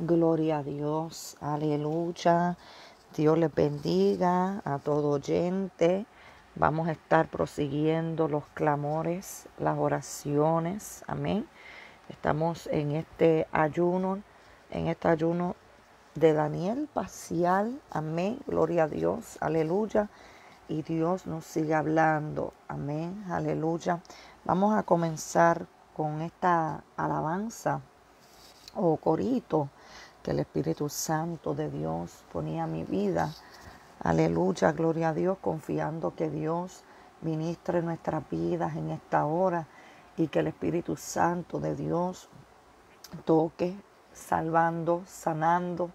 Gloria a Dios, aleluya. Dios les bendiga a todo oyente. Vamos a estar prosiguiendo los clamores, las oraciones. Amén. Estamos en este ayuno, en este ayuno de Daniel Pacial. Amén. Gloria a Dios, aleluya. Y Dios nos sigue hablando. Amén, aleluya. Vamos a comenzar con esta alabanza o corito que el Espíritu Santo de Dios ponía mi vida. Aleluya, gloria a Dios, confiando que Dios ministre nuestras vidas en esta hora y que el Espíritu Santo de Dios toque, salvando, sanando,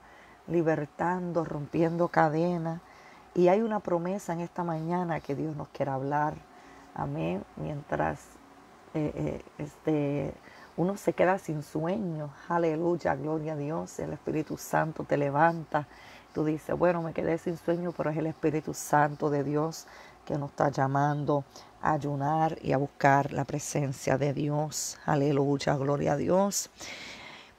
libertando, rompiendo cadenas. Y hay una promesa en esta mañana que Dios nos quiere hablar. Amén. Mientras eh, eh, este, uno se queda sin sueño. Aleluya, gloria a Dios. El Espíritu Santo te levanta. Tú dices, bueno, me quedé sin sueño, pero es el Espíritu Santo de Dios que nos está llamando a ayunar y a buscar la presencia de Dios. Aleluya, gloria a Dios.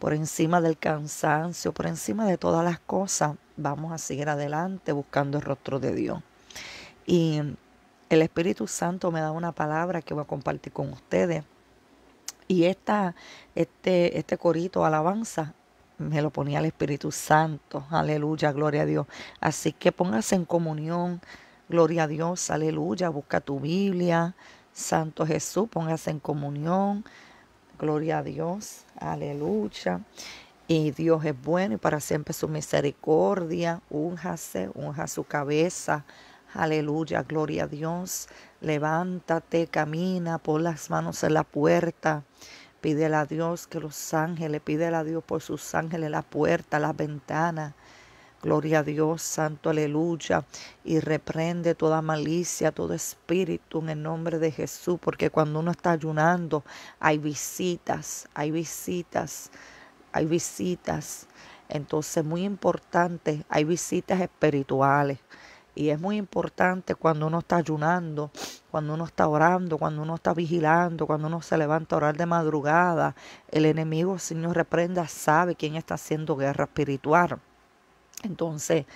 Por encima del cansancio, por encima de todas las cosas, vamos a seguir adelante buscando el rostro de Dios. Y el Espíritu Santo me da una palabra que voy a compartir con ustedes y esta, este, este corito, alabanza, me lo ponía el Espíritu Santo. Aleluya, gloria a Dios. Así que póngase en comunión. Gloria a Dios, aleluya. Busca tu Biblia. Santo Jesús, póngase en comunión. Gloria a Dios, aleluya. Y Dios es bueno y para siempre su misericordia. Únjase, unja su cabeza. Aleluya, gloria a Dios levántate, camina, pon las manos en la puerta. Pídele a Dios que los ángeles, pídele a Dios por sus ángeles la puerta, las ventanas. Gloria a Dios, santo, aleluya. Y reprende toda malicia, todo espíritu en el nombre de Jesús, porque cuando uno está ayunando, hay visitas, hay visitas, hay visitas. Entonces, muy importante, hay visitas espirituales. Y es muy importante cuando uno está ayunando, cuando uno está orando, cuando uno está vigilando, cuando uno se levanta a orar de madrugada. El enemigo, si Señor, reprenda, sabe quién está haciendo guerra espiritual. Entonces,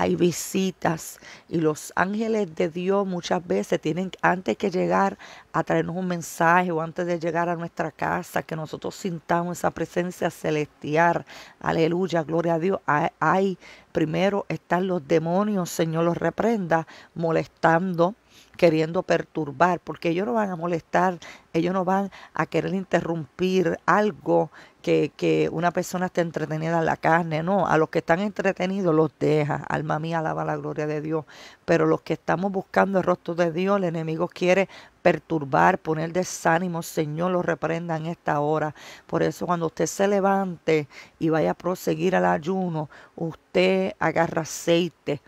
hay visitas y los ángeles de Dios muchas veces tienen antes que llegar a traernos un mensaje o antes de llegar a nuestra casa, que nosotros sintamos esa presencia celestial. Aleluya, gloria a Dios. Hay, primero están los demonios, Señor los reprenda, molestando queriendo perturbar, porque ellos no van a molestar, ellos no van a querer interrumpir algo que, que una persona esté entretenida en la carne, no, a los que están entretenidos los deja, alma mía alaba la gloria de Dios, pero los que estamos buscando el rostro de Dios, el enemigo quiere perturbar, poner desánimo, Señor, lo reprenda en esta hora. Por eso cuando usted se levante y vaya a proseguir al ayuno, usted agarra aceite,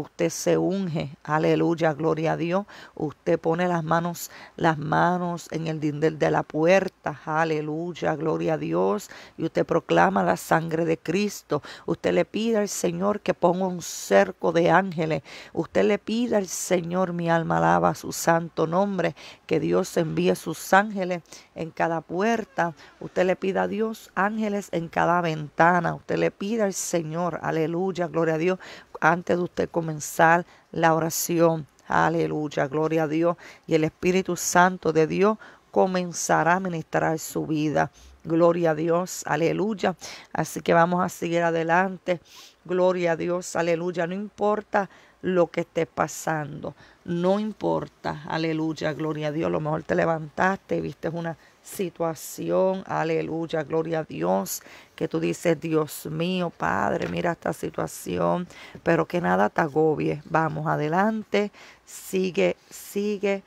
usted se unge, aleluya, gloria a Dios, usted pone las manos, las manos en el dindel de la puerta, aleluya, gloria a Dios, y usted proclama la sangre de Cristo, usted le pide al Señor que ponga un cerco de ángeles, usted le pide al Señor, mi alma alaba su santo nombre, que Dios envíe sus ángeles en cada puerta, usted le pide a Dios ángeles en cada ventana, usted le pide al Señor, aleluya, gloria a Dios, antes de usted comenzar la oración. Aleluya, gloria a Dios. Y el Espíritu Santo de Dios comenzará a ministrar su vida. Gloria a Dios, aleluya. Así que vamos a seguir adelante. Gloria a Dios, aleluya. No importa lo que esté pasando. No importa, aleluya, gloria a Dios. A lo mejor te levantaste y viste una situación, aleluya, gloria a Dios, que tú dices, Dios mío, Padre, mira esta situación, pero que nada te agobie, vamos adelante, sigue, sigue,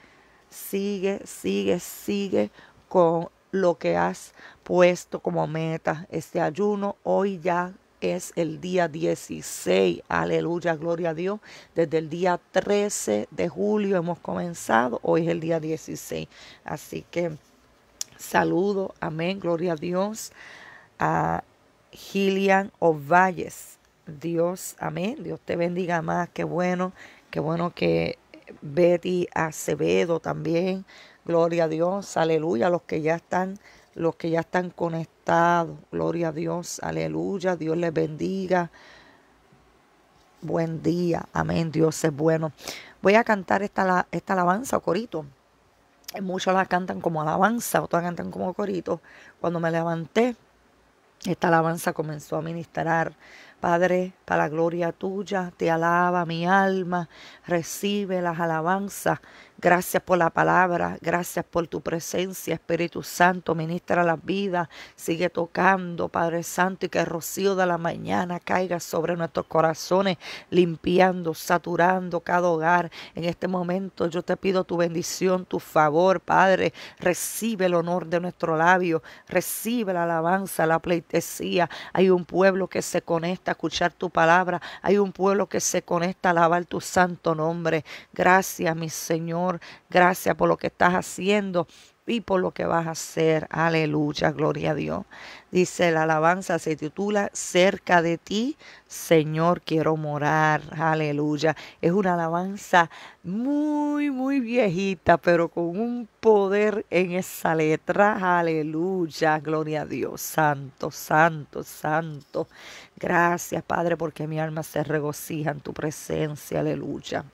sigue, sigue, sigue con lo que has puesto como meta, este ayuno hoy ya es el día 16, aleluya, gloria a Dios. Desde el día 13 de julio hemos comenzado, hoy es el día 16. Así que Saludo, amén, gloria a Dios, a Gillian Ovalles. Dios, amén, Dios te bendiga más, qué bueno, qué bueno que Betty Acevedo también, gloria a Dios, aleluya, los que ya están, los que ya están conectados, gloria a Dios, aleluya, Dios les bendiga. Buen día, amén, Dios es bueno. Voy a cantar esta, esta alabanza, corito. Muchos la cantan como alabanza, o la cantan como corito. Cuando me levanté, esta alabanza comenzó a ministrar Padre, para la gloria tuya, te alaba mi alma, recibe las alabanzas. Gracias por la palabra, gracias por tu presencia, Espíritu Santo, ministra las vidas, sigue tocando, Padre Santo, y que el rocío de la mañana caiga sobre nuestros corazones, limpiando, saturando cada hogar. En este momento yo te pido tu bendición, tu favor, Padre, recibe el honor de nuestro labio, recibe la alabanza, la pleitesía. Hay un pueblo que se conecta escuchar tu palabra. Hay un pueblo que se conecta a alabar tu santo nombre. Gracias, mi Señor. Gracias por lo que estás haciendo y por lo que vas a hacer. Aleluya, gloria a Dios. Dice, la alabanza se titula Cerca de ti, Señor, quiero morar. Aleluya. Es una alabanza muy, muy viejita, pero con un poder en esa letra. Aleluya, gloria a Dios. Santo, santo, santo. Gracias, Padre, porque mi alma se regocija en tu presencia. Aleluya.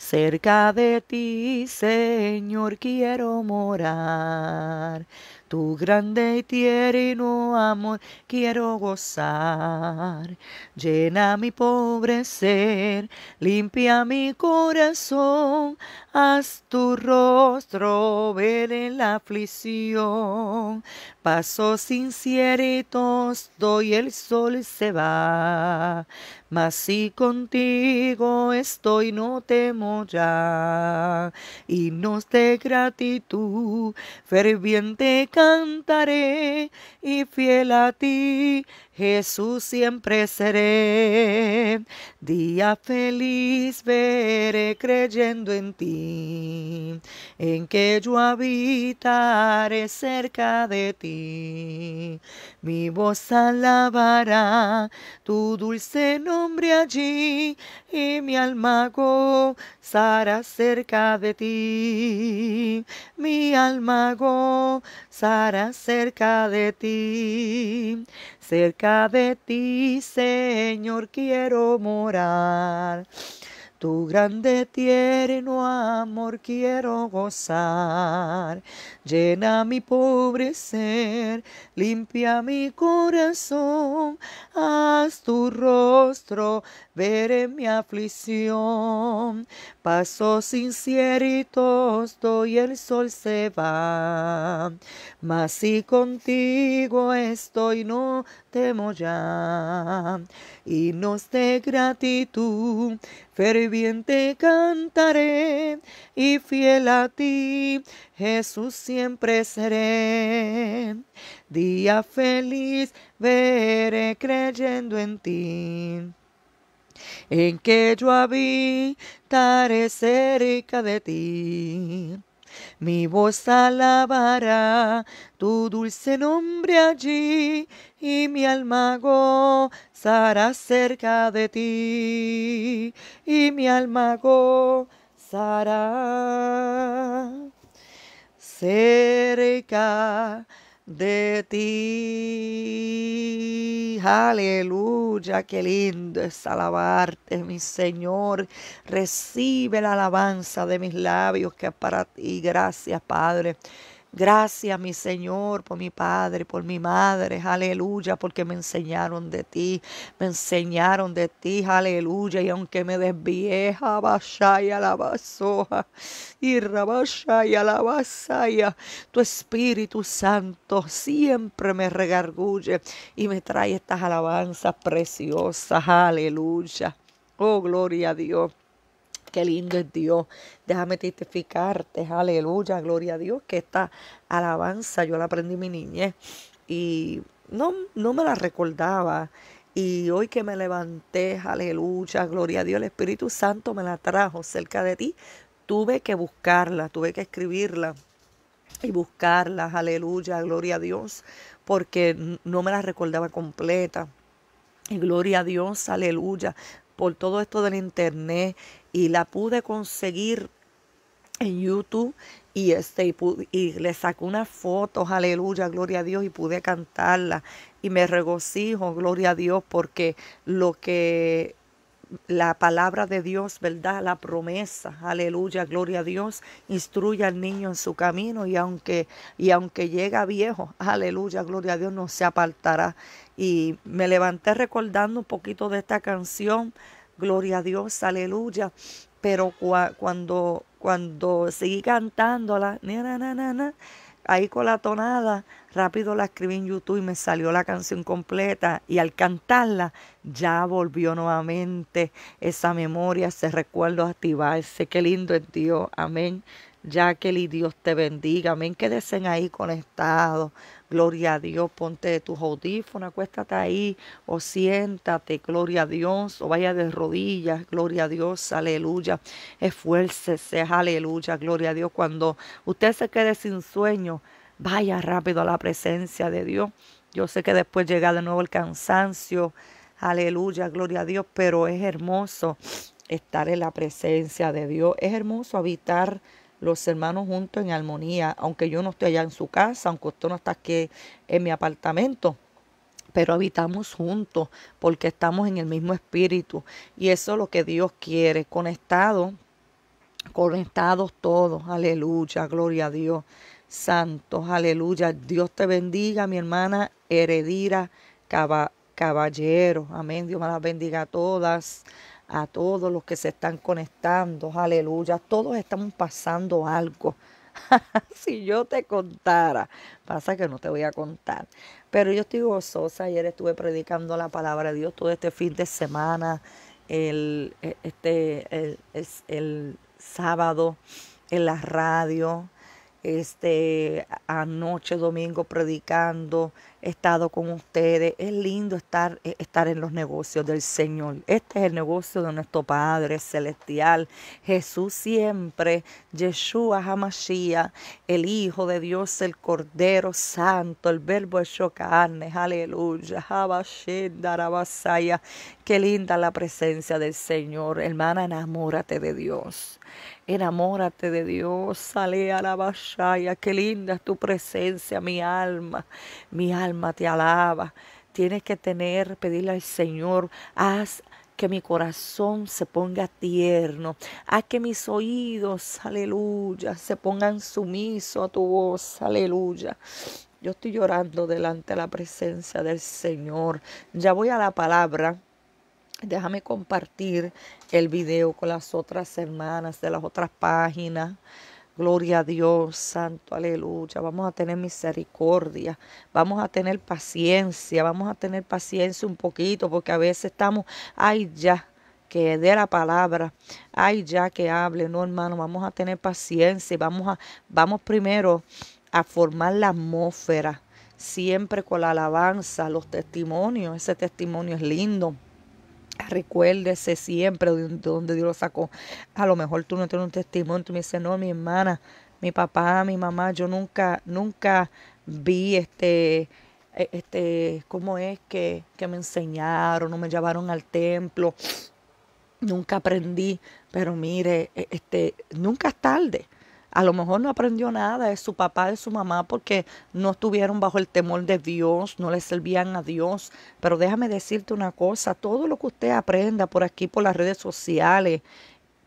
Cerca de ti, Señor, quiero morar. Tu grande y tierno amor quiero gozar. Llena mi pobre ser, limpia mi corazón, haz tu rostro ver en la aflicción. Pasos inciertos doy, el sol se va, mas si contigo estoy no temo ya. y nos de gratitud, ferviente cantaré y fiel a ti Jesús siempre seré. Día feliz veré creyendo en ti, en que yo habitaré cerca de ti. Mi voz alabará tu dulce nombre allí y mi alma gozará cerca de ti. Mi alma gozará cerca de ti. Cerca de ti, Señor, quiero morar. Tu grande tierno amor quiero gozar. Llena mi pobre ser, limpia mi corazón. Haz tu rostro ver en mi aflicción. Pasos inciertos doy, el sol se va, mas si contigo estoy no temo ya. Y nos de gratitud ferviente cantaré y fiel a ti Jesús siempre seré. Día feliz veré creyendo en ti en que yo habitaré cerca de ti. Mi voz alabará tu dulce nombre allí y mi alma gozará cerca de ti y mi alma gozará cerca de ti. Aleluya, qué lindo es alabarte, mi Señor. Recibe la alabanza de mis labios que es para ti. Gracias, Padre. Gracias, mi Señor, por mi padre, por mi madre, aleluya, porque me enseñaron de ti, me enseñaron de ti, aleluya, y aunque me desvié, abashaya la y rabashaya la tu Espíritu Santo siempre me regargulle y me trae estas alabanzas preciosas, aleluya. Oh, gloria a Dios. Qué lindo es Dios. Déjame testificarte. Aleluya. Gloria a Dios. Que esta alabanza yo la aprendí en mi niñez. Y no, no me la recordaba. Y hoy que me levanté, aleluya, gloria a Dios, el Espíritu Santo me la trajo cerca de ti. Tuve que buscarla, tuve que escribirla y buscarla, aleluya, gloria a Dios, porque no me la recordaba completa. Y gloria a Dios, aleluya, por todo esto del internet y la pude conseguir en YouTube y este y, le sacó unas fotos, aleluya, gloria a Dios y pude cantarla y me regocijo, gloria a Dios, porque lo que la palabra de Dios, ¿verdad? La promesa, aleluya, gloria a Dios, instruye al niño en su camino y aunque, y aunque llega viejo, aleluya, gloria a Dios, no se apartará. Y me levanté recordando un poquito de esta canción gloria a Dios, aleluya. Pero cuando, cuando seguí cantándola, ahí con la tonada, rápido la escribí en YouTube y me salió la canción completa y al cantarla ya volvió nuevamente esa memoria, ese recuerdo activar activarse. Qué lindo es Dios, amén. ya que Dios te bendiga, amén. quédese ahí conectados. Gloria a Dios, ponte tus audífonos, acuéstate ahí o siéntate, gloria a Dios, o vaya de rodillas, gloria a Dios, aleluya. Esfuércese, aleluya, gloria a Dios. Cuando usted se quede sin sueño, vaya rápido a la presencia de Dios. Yo sé que después llega de nuevo el cansancio, aleluya, gloria a Dios, pero es hermoso estar en la presencia de Dios, es hermoso habitar los hermanos juntos en armonía, aunque yo no esté allá en su casa, aunque usted no está aquí en mi apartamento pero habitamos juntos porque estamos en el mismo espíritu y eso es lo que Dios quiere, conectados, conectados todos, aleluya, gloria a Dios, santos, aleluya, Dios te bendiga mi hermana Heredira Caballero, amén, Dios me las bendiga a todas a todos los que se están conectando, aleluya, todos estamos pasando algo. si yo te contara, pasa que no te voy a contar, pero yo estoy gozosa, ayer estuve predicando la palabra de Dios todo este fin de semana, el, e, este, el, el sábado en la radio, este anoche domingo predicando, he estado con ustedes. Es lindo estar, eh, estar en los negocios del Señor. Este es el negocio de nuestro Padre Celestial. Jesús siempre, Yeshua Hamashia el Hijo de Dios, el Cordero Santo, el Verbo hecho carne. Aleluya. Qué linda la presencia del Señor. Hermana, enamórate de Dios. Enamórate de Dios, sale a la vashaya Qué linda es tu presencia, mi alma. Mi alma te alaba. Tienes que tener, pedirle al Señor, haz que mi corazón se ponga tierno, Haz que mis oídos, aleluya, se pongan sumisos a tu voz, aleluya. Yo estoy llorando delante de la presencia del Señor. Ya voy a la palabra. Déjame compartir el video con las otras hermanas de las otras páginas. Gloria a Dios, santo, aleluya. Vamos a tener misericordia, vamos a tener paciencia, vamos a tener paciencia un poquito, porque a veces estamos, ay ya, que dé la palabra, ay ya que hable, no hermano, vamos a tener paciencia, vamos a, vamos primero a formar la atmósfera, siempre con la alabanza, los testimonios, ese testimonio es lindo recuérdese siempre de donde Dios lo sacó. A lo mejor tú no tienes un testimonio, tú me dices, no, mi hermana, mi papá, mi mamá, yo nunca, nunca vi este, e, este, cómo es que, que me enseñaron, no me llevaron al templo, nunca aprendí, pero mire, e, este, nunca es tarde. A lo mejor no aprendió nada de su papá, de su mamá, porque no estuvieron bajo el temor de Dios, no le servían a Dios. Pero déjame decirte una cosa, todo lo que usted aprenda por aquí, por las redes sociales,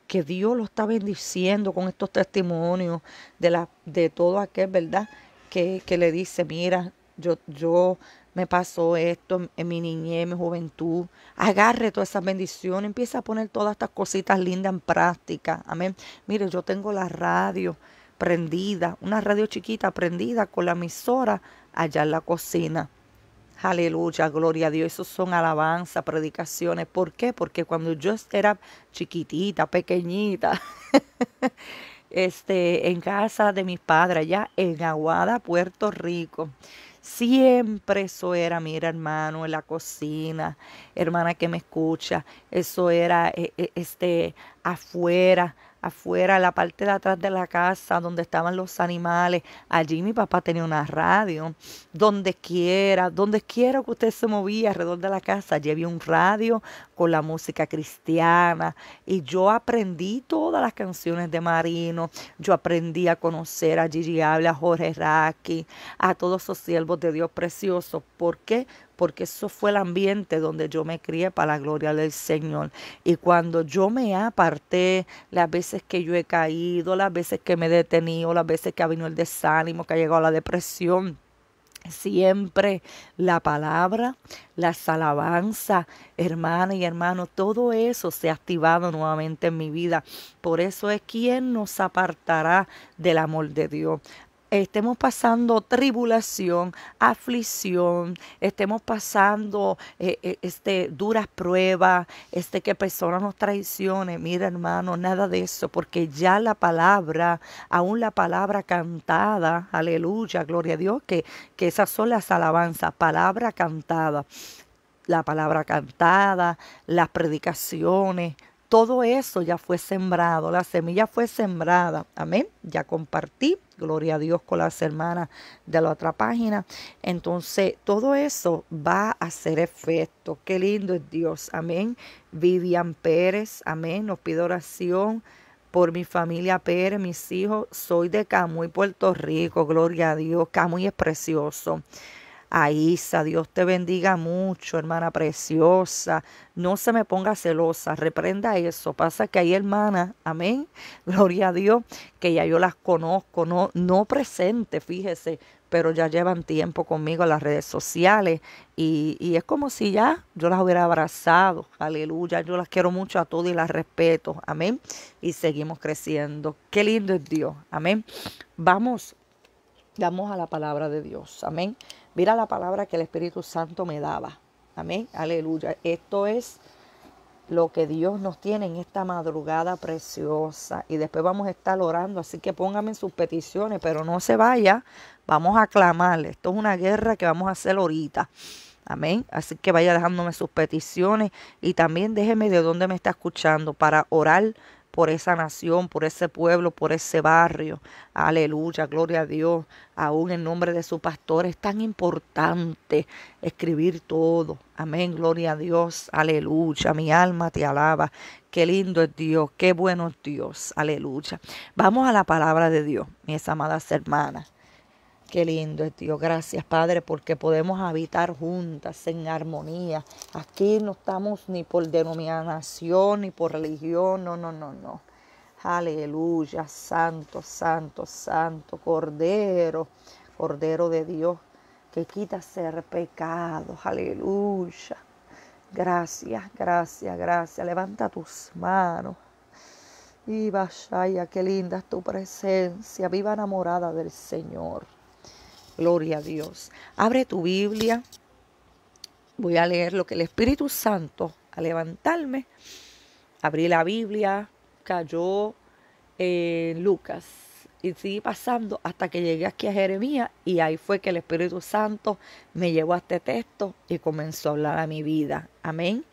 que Dios lo está bendiciendo con estos testimonios de, la, de todo aquel, ¿verdad? Que, que le dice, mira, yo, yo me pasó esto en, mi niñez, en mi juventud. Agarre todas esas bendiciones, empieza a poner todas estas cositas lindas en práctica. Amén. Mire, yo tengo la radio prendida, una radio chiquita prendida con la emisora allá en la cocina. Aleluya, gloria a Dios. Esos son alabanzas, predicaciones. ¿Por qué? Porque cuando yo era chiquitita, pequeñita, este, en casa de mis padres, allá en Aguada, Puerto Rico, Siempre eso era, mira hermano, en la cocina, hermana que me escucha, eso era eh, eh, este afuera, afuera, la parte de atrás de la casa donde estaban los animales. Allí mi papá tenía una radio. Donde quiera, donde quiera que usted se movía alrededor de la casa, allí había un radio con la música cristiana y yo aprendí todas las canciones de Marino, yo aprendí a conocer a Gigi Habla, a Jorge Raki, a todos esos siervos de Dios preciosos. ¿Por qué? Porque eso fue el ambiente donde yo me crié para la gloria del Señor. Y cuando yo me aparté, las veces que yo he caído, las veces que me he detenido, las veces que ha venido el desánimo, que ha llegado la depresión, siempre la palabra, las alabanzas, hermana y hermano, todo eso se ha activado nuevamente en mi vida. Por eso es quien nos apartará del amor de Dios estemos pasando tribulación, aflicción, estemos pasando eh, eh, este, duras pruebas, este, que personas nos traicionen. Mira, hermano, nada de eso, porque ya la palabra, aún la palabra cantada, aleluya, gloria a Dios, que, que esas son las alabanzas, palabra cantada la palabra cantada, las predicaciones, todo eso ya fue sembrado, la semilla fue sembrada. Amén. Ya compartí, gloria a Dios, con las hermanas de la otra página. Entonces, todo eso va a hacer efecto. Qué lindo es Dios. Amén. Vivian Pérez, amén. Nos pido oración por mi familia Pérez, mis hijos. Soy de Camuy, Puerto Rico. Gloria a Dios. Camuy es precioso a Isa. Dios te bendiga mucho, hermana preciosa. No se me ponga celosa, reprenda eso. Pasa que hay hermanas, amén, gloria a Dios, que ya yo las conozco, no, no presente, fíjese, pero ya llevan tiempo conmigo en las redes sociales y, es como si ya yo las hubiera abrazado. Aleluya, yo las quiero mucho a todos y las respeto. Amén. Y seguimos creciendo. Qué lindo es Dios. Amén. Vamos, damos a la palabra de Dios. Amén. Mira la palabra que el Espíritu Santo me daba. Amén. Aleluya. Esto es lo que Dios nos tiene en esta madrugada preciosa. Y después vamos a estar orando. Así que póngame sus peticiones, pero no se vaya. Vamos a clamarle. Esto es una guerra que vamos a hacer ahorita. Amén. Así que vaya dejándome sus peticiones y también déjeme de dónde me está escuchando para orar por esa nación, por ese pueblo, por ese barrio. Aleluya, gloria a Dios. Aún en nombre de su pastor es tan importante escribir todo. Amén, gloria a Dios. Aleluya, mi alma te alaba. Qué lindo es Dios, qué bueno es Dios. Aleluya. Vamos a la palabra de Dios, mis amadas hermanas. Qué lindo es Dios. Gracias, Padre, porque podemos habitar juntas en armonía. Aquí no estamos ni por denominación, ni por religión. No, no, no, no. Aleluya, santo, santo, santo, Cordero, Cordero de Dios, que quita ser pecado. Aleluya. Gracias, gracias, gracias. Levanta tus manos. Y vaya, qué linda es tu presencia. Viva enamorada del Señor. Gloria a Dios. Abre tu Biblia. Voy a leer lo que el Espíritu Santo, a levantarme, abrí la Biblia, cayó en Lucas y seguí pasando hasta que llegué aquí a Jeremías y ahí fue que el Espíritu Santo me llevó a este texto y comenzó a hablar a mi vida. Amén.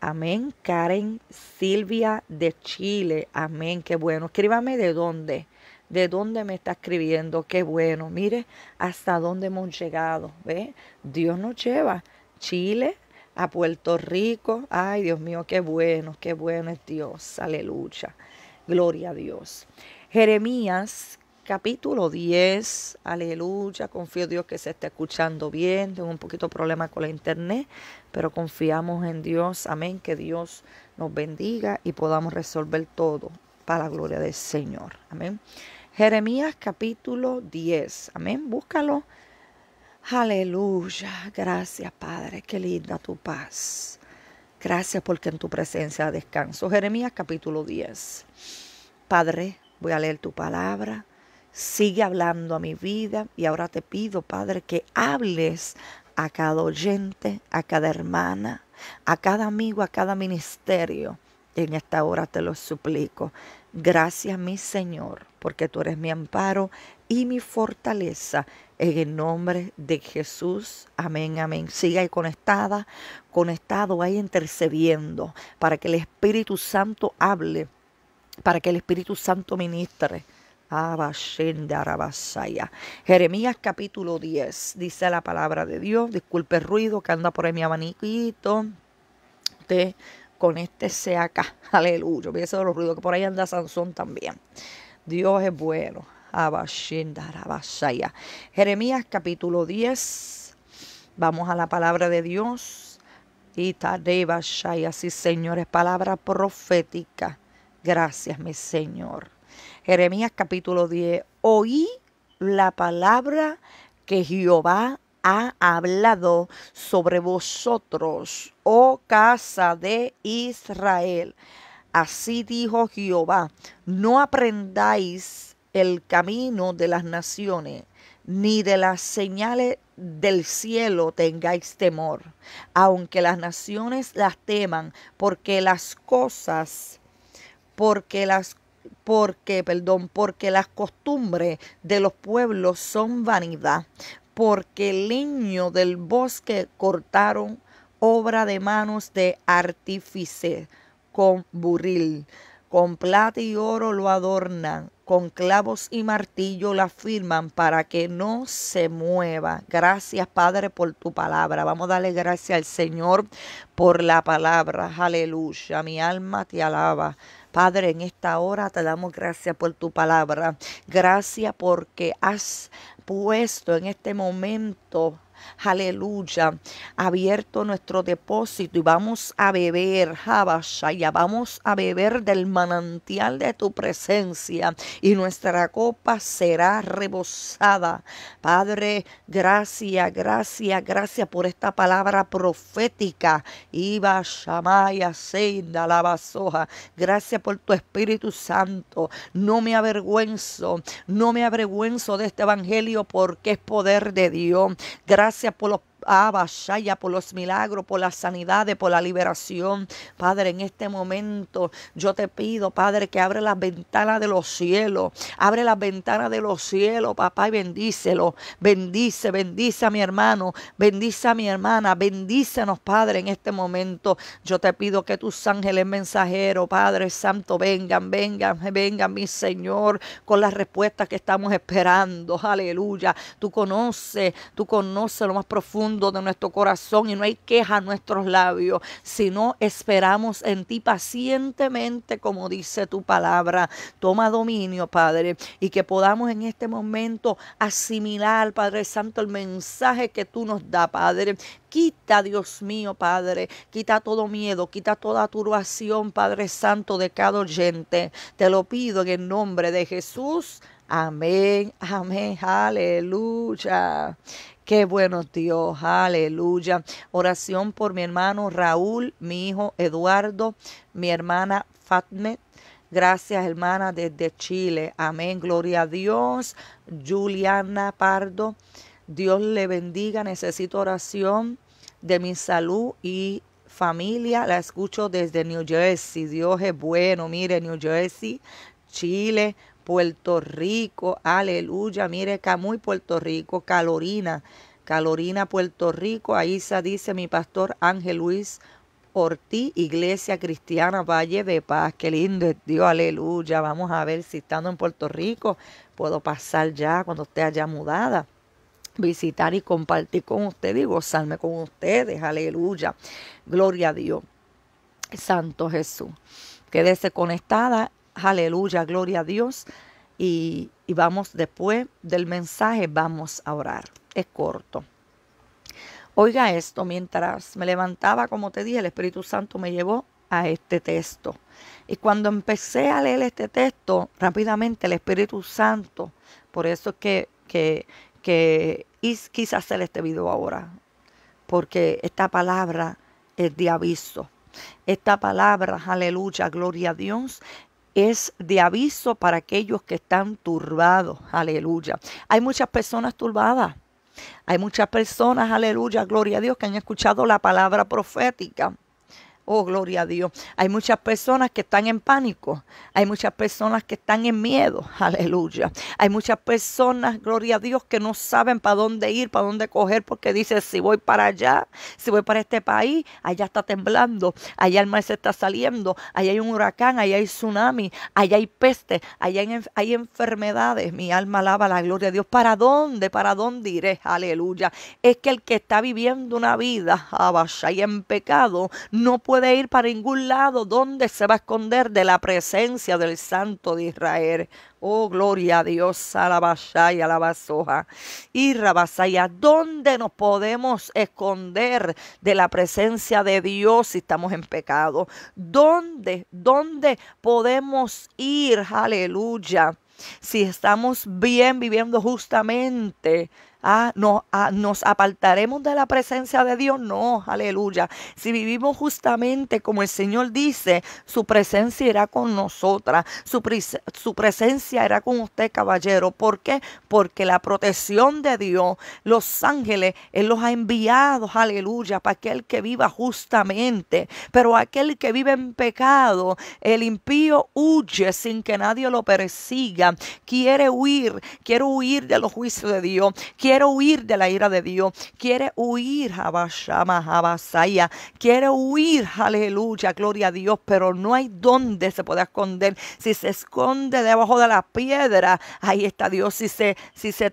Amén, Karen Silvia de Chile. Amén, qué bueno. Escríbame de dónde de dónde me está escribiendo, qué bueno, mire hasta dónde hemos llegado, ¿ve? Dios nos lleva Chile, a Puerto Rico, ay Dios mío, qué bueno, qué bueno es Dios, aleluya, gloria a Dios. Jeremías capítulo 10, aleluya, confío en Dios que se está escuchando bien, tengo un poquito de problema con la internet, pero confiamos en Dios, amén, que Dios nos bendiga y podamos resolver todo para la gloria del Señor, amén. Jeremías capítulo 10. Amén. Búscalo. Aleluya. Gracias, Padre. Qué linda tu paz. Gracias porque en tu presencia descanso. Jeremías capítulo 10. Padre, voy a leer tu palabra. Sigue hablando a mi vida y ahora te pido, Padre, que hables a cada oyente, a cada hermana, a cada amigo, a cada ministerio en esta hora te lo suplico. Gracias, mi Señor, porque tú eres mi amparo y mi fortaleza. En el nombre de Jesús. Amén, amén. Siga ahí conectada, conectado ahí intercediendo para que el Espíritu Santo hable, para que el Espíritu Santo ministre. Jeremías capítulo 10, dice la palabra de Dios. Disculpe el ruido que anda por ahí mi abaniquito. Te conéctese este acá. Aleluya. los ruidos que por ahí anda Sansón también. Dios es bueno. Jeremías capítulo 10. Vamos a la palabra de Dios. Y Sí, señores, palabra profética. Gracias, mi Señor. Jeremías capítulo 10. Oí la palabra que Jehová ha hablado sobre vosotros, oh casa de Israel. Así dijo Jehová, no aprendáis el camino de las naciones, ni de las señales del cielo tengáis temor, aunque las naciones las teman, porque las cosas, porque las porque, perdón, porque las costumbres de los pueblos son vanidad porque el leño del bosque cortaron, obra de manos de artífice, con burril. Con plata y oro lo adornan, con clavos y martillo la firman para que no se mueva. Gracias, Padre, por tu palabra. Vamos a darle gracias al Señor por la palabra. Aleluya. Mi alma te alaba. Padre, en esta hora te damos gracias por tu palabra. Gracias porque has puesto en este momento aleluya, abierto nuestro depósito y vamos a beber, ya vamos a beber del manantial de tu presencia y nuestra copa será rebosada. Padre, gracias, gracias, gracias por esta palabra profética. Iba Shamaya, la Gracias por tu Espíritu Santo. No me avergüenzo, no me avergüenzo de este evangelio porque es poder de Dios. Gracias Asia Pulau ya por los milagros, por las sanidades, por la liberación. Padre, en este momento yo te pido, Padre, que abre las ventanas de los cielos. Abre las ventanas de los cielos, papá, y bendícelo. Bendice, bendice a mi hermano, bendice a mi hermana, bendícenos, Padre, en este momento. Yo te pido que tus ángeles mensajeros, Padre Santo, vengan, vengan, vengan, mi Señor, con las respuestas que estamos esperando. Aleluya. Tú conoces, tú conoces lo más profundo de nuestro corazón y no hay queja en nuestros labios, sino esperamos en ti pacientemente, como dice tu palabra. Toma dominio, Padre, y que podamos en este momento asimilar, Padre Santo, el mensaje que tú nos da, Padre. Quita, Dios mío, Padre, quita todo miedo, quita toda turbación, Padre Santo, de cada oyente. Te lo pido en el nombre de Jesús. Amén, amén, aleluya. Qué bueno Dios, aleluya. Oración por mi hermano Raúl, mi hijo Eduardo, mi hermana Fatme. Gracias, hermana, desde Chile. Amén. Gloria a Dios. Juliana Pardo. Dios le bendiga. Necesito oración de mi salud y familia. La escucho desde New Jersey. Dios es bueno. Mire, New Jersey, Chile. Puerto Rico, aleluya, mire muy Puerto Rico, Calorina, Calorina, Puerto Rico, ahí se dice mi pastor Ángel Luis Ortiz, Iglesia Cristiana Valle de Paz, qué lindo es Dios, aleluya, vamos a ver si estando en Puerto Rico puedo pasar ya cuando esté allá mudada visitar y compartir con ustedes y gozarme con ustedes. Aleluya. Gloria a Dios. Santo Jesús. Quédese conectada Aleluya, gloria a Dios. Y, vamos después del mensaje, vamos a orar. Es corto. Oiga esto, mientras me levantaba, como te dije, el Espíritu Santo me llevó a este texto. Y cuando empecé a leer este texto, rápidamente el Espíritu Santo, por eso es que, que, que quise hacer este video ahora, porque esta palabra es de aviso. Esta palabra, aleluya, gloria a Dios, es de aviso para aquellos que están turbados. Aleluya. Hay muchas personas turbadas. Hay muchas personas, aleluya, gloria a Dios, que han escuchado la palabra profética Oh, gloria a Dios. Hay muchas personas que están en pánico. Hay muchas personas que están en miedo. Aleluya. Hay muchas personas, gloria a Dios, que no saben para dónde ir, para dónde coger, porque dice si voy para allá, si voy para este país, allá está temblando, allá el mar se está saliendo, allá hay un huracán, allá hay tsunami, allá hay peste, allá hay, enfermedades. Mi alma alaba la gloria a Dios. ¿Para dónde? ¿Para dónde iré? Aleluya. Es que el que está viviendo una vida abasha ah, y en pecado no puede puede ir para ningún lado. ¿Dónde se va a esconder de la presencia del Santo de Israel? Oh, gloria a Dios, la alabasoja y rabasaya. ¿Dónde nos podemos esconder de la presencia de Dios si estamos en pecado? ¿Dónde, dónde podemos ir? Aleluya. Si estamos bien viviendo justamente Ah, no, ah, nos apartaremos de la presencia de Dios. No, aleluya. Si vivimos justamente como el Señor dice, su presencia era con nosotras, su, presencia era con usted, caballero. ¿Por qué? Porque la protección de Dios, los ángeles, Él los ha enviado, aleluya, para aquel que viva justamente. Pero aquel que vive en pecado, el impío huye sin que nadie lo persiga. Quiere huir, quiere huir de los juicios de Dios. Quiere quiere huir de la ira de Dios, quiere huir, Habashama, Habasaya, quiere huir, aleluya, gloria a Dios, pero no hay donde se puede esconder. Si se esconde debajo de la piedra, ahí está Dios. Si se, si se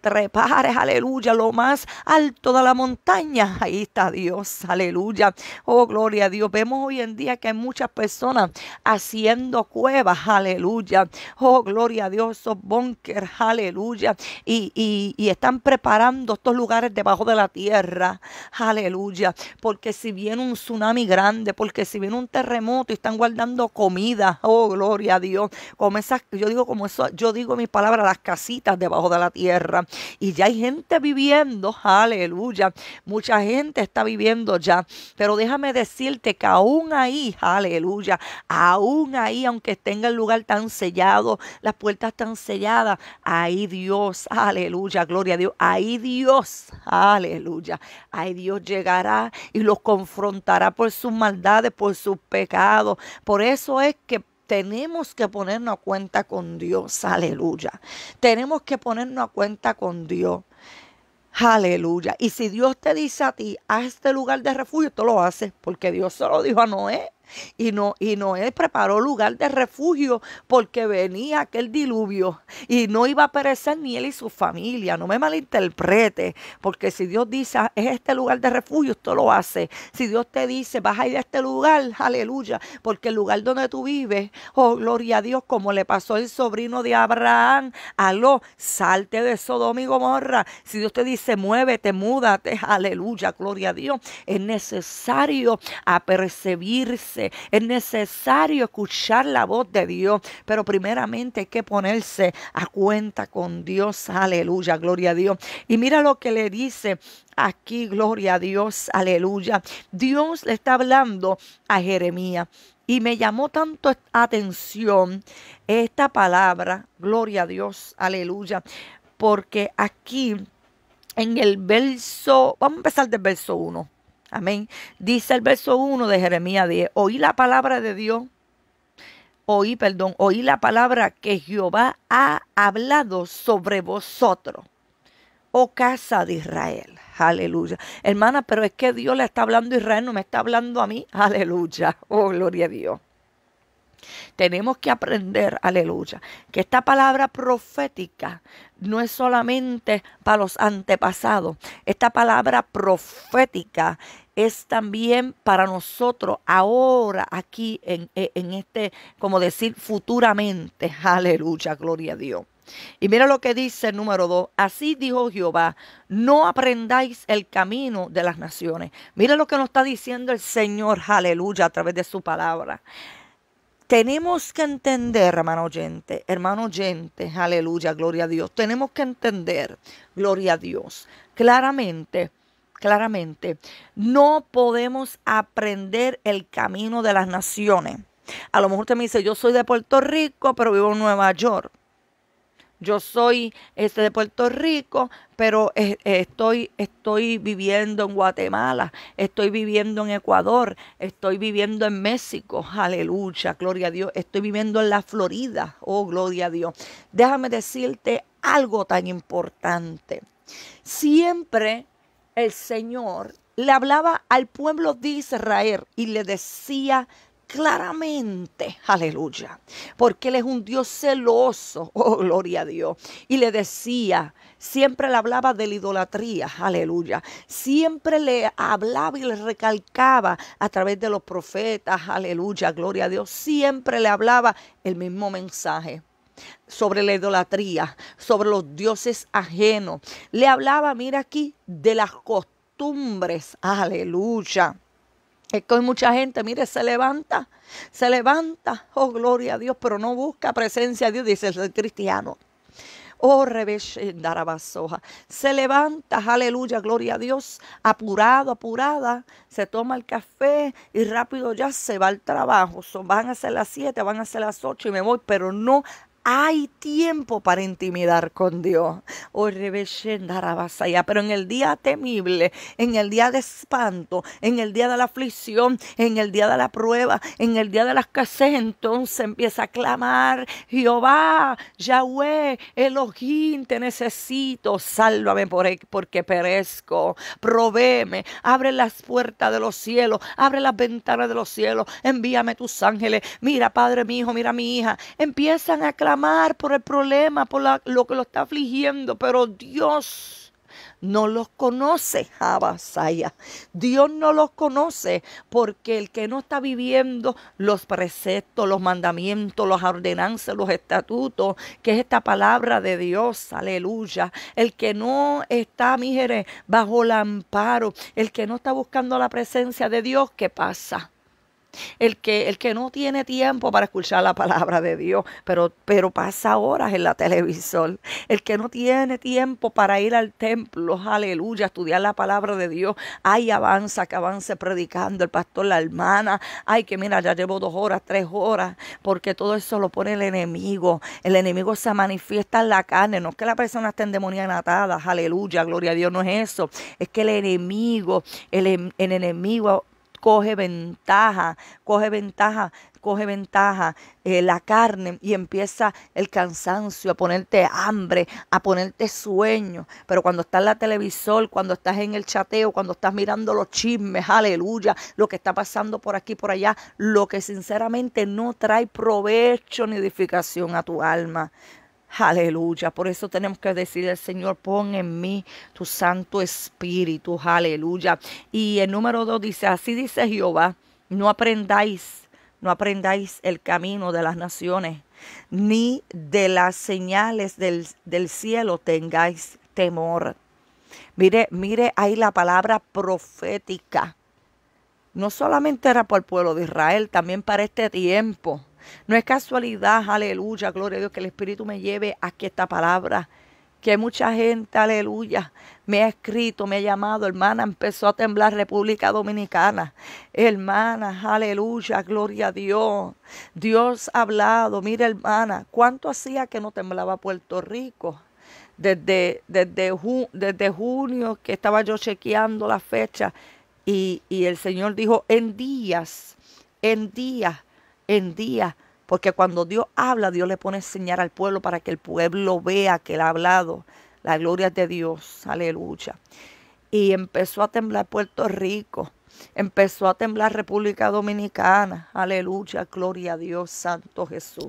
aleluya, lo más alto de la montaña, ahí está Dios, aleluya. Oh, gloria a Dios. Vemos hoy en día que hay muchas personas haciendo cuevas, aleluya. Oh, gloria a Dios, esos bunkers, aleluya. y están preparando estos lugares debajo de la tierra. Aleluya. Porque si viene un tsunami grande, porque si viene un terremoto y están guardando comida, oh gloria a Dios, como esas, yo digo como eso, yo digo mis palabras, las casitas debajo de la tierra. Y ya hay gente viviendo, aleluya. Mucha gente está viviendo ya. Pero déjame decirte que aún ahí, aleluya, aún ahí, aunque tenga el lugar tan sellado, las puertas tan selladas, ahí Dios, aleluya, gloria a Dios, ahí Dios, aleluya, ay Dios llegará y los confrontará por sus maldades, por sus pecados. Por eso es que tenemos que ponernos a cuenta con Dios, aleluya. Tenemos que ponernos a cuenta con Dios. Aleluya. Y si Dios te dice a ti, haz este lugar de refugio, tú lo haces, porque Dios se lo dijo a Noé. Y, no, y preparó lugar de refugio porque venía aquel diluvio y no iba a perecer ni él y su familia. No me malinterprete, porque si Dios dice ah, es este lugar de refugio, usted lo hace. Si Dios te dice vas a ir a este lugar, aleluya, porque el lugar donde tú vives, oh gloria a Dios, como le pasó el sobrino de Abraham, aló, salte de Sodoma y Gomorra. Si Dios te dice muévete, múdate, aleluya, gloria a Dios. Es necesario apercebirse es necesario escuchar la voz de Dios, pero primeramente hay que ponerse a cuenta con Dios. Aleluya, gloria a Dios. Y mira lo que le dice aquí, gloria a Dios, aleluya. Dios le está hablando a Jeremías. Y me llamó tanto atención esta palabra, gloria a Dios, aleluya, porque aquí en el verso, vamos a empezar del verso 1 Amén. Dice el verso 1 de Jeremías 10, oí la palabra de Dios, oí, perdón, oí la palabra que Jehová ha hablado sobre vosotros, oh casa de Israel. Aleluya. Hermana, pero es que Dios le está hablando a Israel, no me está hablando a mí. Aleluya. Oh, gloria a Dios. Tenemos que aprender, aleluya, que esta palabra profética no es solamente para los antepasados. Esta palabra profética es también para nosotros ahora, aquí, en, e, este, como decir, futuramente. Aleluya, gloria a Dios. Y mira lo que dice el número dos. Así dijo Jehová, no aprendáis el camino de las naciones. Mira lo que nos está diciendo el Señor, aleluya, a través de su palabra. Tenemos que entender, hermano oyente, hermano oyente, aleluya, gloria a Dios. Tenemos que entender, gloria a Dios, claramente claramente, no podemos aprender el camino de las naciones. A lo mejor usted me dice, yo soy de Puerto Rico, pero vivo en Nueva York. Yo soy este, de Puerto Rico, pero eh, eh, estoy, estoy viviendo en Guatemala, estoy viviendo en Ecuador, estoy viviendo en México, aleluya, gloria a Dios, estoy viviendo en la Florida, oh, gloria a Dios. Déjame decirte algo tan importante. Siempre el Señor le hablaba al pueblo de Israel y le decía claramente, aleluya, porque Él es un Dios celoso, oh gloria a Dios, y le decía, siempre le hablaba de la idolatría, aleluya, siempre le hablaba y le recalcaba a través de los profetas, aleluya, gloria a Dios, siempre le hablaba el mismo mensaje, sobre la idolatría, sobre los dioses ajenos. Le hablaba, mira aquí, de las costumbres. Aleluya. Es que mucha gente, mire, se levanta, se levanta, oh gloria a Dios, pero no busca presencia de Dios, dice el cristiano. Oh, Darabasoja. Se levanta, aleluya, gloria a Dios, apurado, apurada, se toma el café y rápido ya se va al trabajo. Son, van a ser las siete, van a ser las ocho y me voy, pero no hay tiempo para intimidar con Dios. Oh, Pero en el día temible, en el día de espanto, en el día de la aflicción, en el día de la prueba, en el día de las escasez, entonces empieza a clamar, Jehová, Yahweh, Elohim, te necesito, sálvame por e-, porque perezco, provéeme, abre las puertas de los cielos, abre las ventanas de los cielos, envíame tus ángeles, mira Padre mi hijo, mira mi hija, empiezan a clamar amar, por el problema, por lo que lo está afligiendo, pero Dios no los conoce, Abasaya. Dios no los conoce porque el que no está viviendo los preceptos, los mandamientos, las ordenanzas, los estatutos, que es esta palabra de Dios, aleluya. El que no está, mi bajo el amparo, el que no está buscando la presencia de Dios, ¿qué pasa? el que, no tiene tiempo para escuchar la palabra de Dios, pero, pasa horas en la televisión. el que no tiene tiempo para ir al templo, aleluya, estudiar la palabra de Dios, ay, avanza, que avance predicando el pastor, la hermana, ay, que mira, ya llevo dos horas, tres horas, porque todo eso lo pone el enemigo, el enemigo se manifiesta en la carne, no es que la persona esté endemoniada, atada, aleluya, gloria a Dios, no es eso, es que el enemigo, el enemigo coge ventaja, coge ventaja, coge ventaja eh, la carne y empieza el cansancio, a ponerte hambre, a ponerte sueño. Pero cuando estás en la televisor, cuando estás en el chateo, cuando estás mirando los chismes, aleluya, lo que está pasando por aquí, por allá, lo que sinceramente no trae provecho ni edificación a tu alma. Aleluya. Por eso tenemos que decirle, Señor, pon en mí tu Santo Espíritu. Aleluya. Y el número dos dice, así dice Jehová, no aprendáis, no aprendáis el camino de las naciones, ni de las señales del, del cielo tengáis temor. Mire, mire ahí la palabra profética. No solamente era para el pueblo de Israel, también para este tiempo. No es casualidad, aleluya, gloria a Dios, que el Espíritu me lleve a que esta palabra. Que mucha gente, aleluya, me ha escrito, me ha llamado, hermana, empezó a temblar República Dominicana. Hermana, aleluya, gloria a Dios. Dios ha hablado, mira hermana, ¿cuánto hacía que no temblaba Puerto Rico? Desde, desde, junio que estaba yo chequeando la fecha y, y el Señor dijo, en días, en días en día, porque cuando Dios habla, Dios le pone señal al pueblo para que el pueblo vea que él ha hablado. La gloria es de Dios, aleluya. Y empezó a temblar Puerto Rico, empezó a temblar República Dominicana, aleluya, gloria a Dios, Santo Jesús.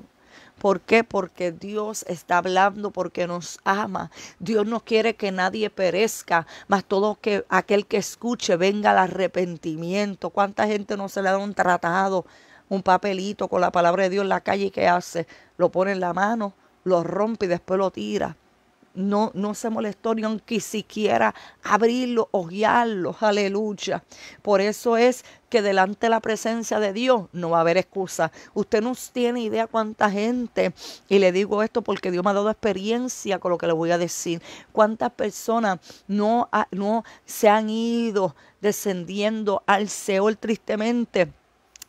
¿Por qué? Porque Dios está hablando, porque nos ama. Dios no quiere que nadie perezca, más todo que, aquel que escuche venga al arrepentimiento. ¿Cuánta gente no se le ha dado un tratado? un papelito con la palabra de Dios en la calle y ¿qué hace? Lo pone en la mano, lo rompe y después lo tira. No, no se molestó ni aunque siquiera abrirlo, ojearlo, aleluya. Por eso es que delante de la presencia de Dios no va a haber excusa. Usted no tiene idea cuánta gente, y le digo esto porque Dios me ha dado experiencia con lo que le voy a decir, cuántas personas no, no se han ido descendiendo al Seol tristemente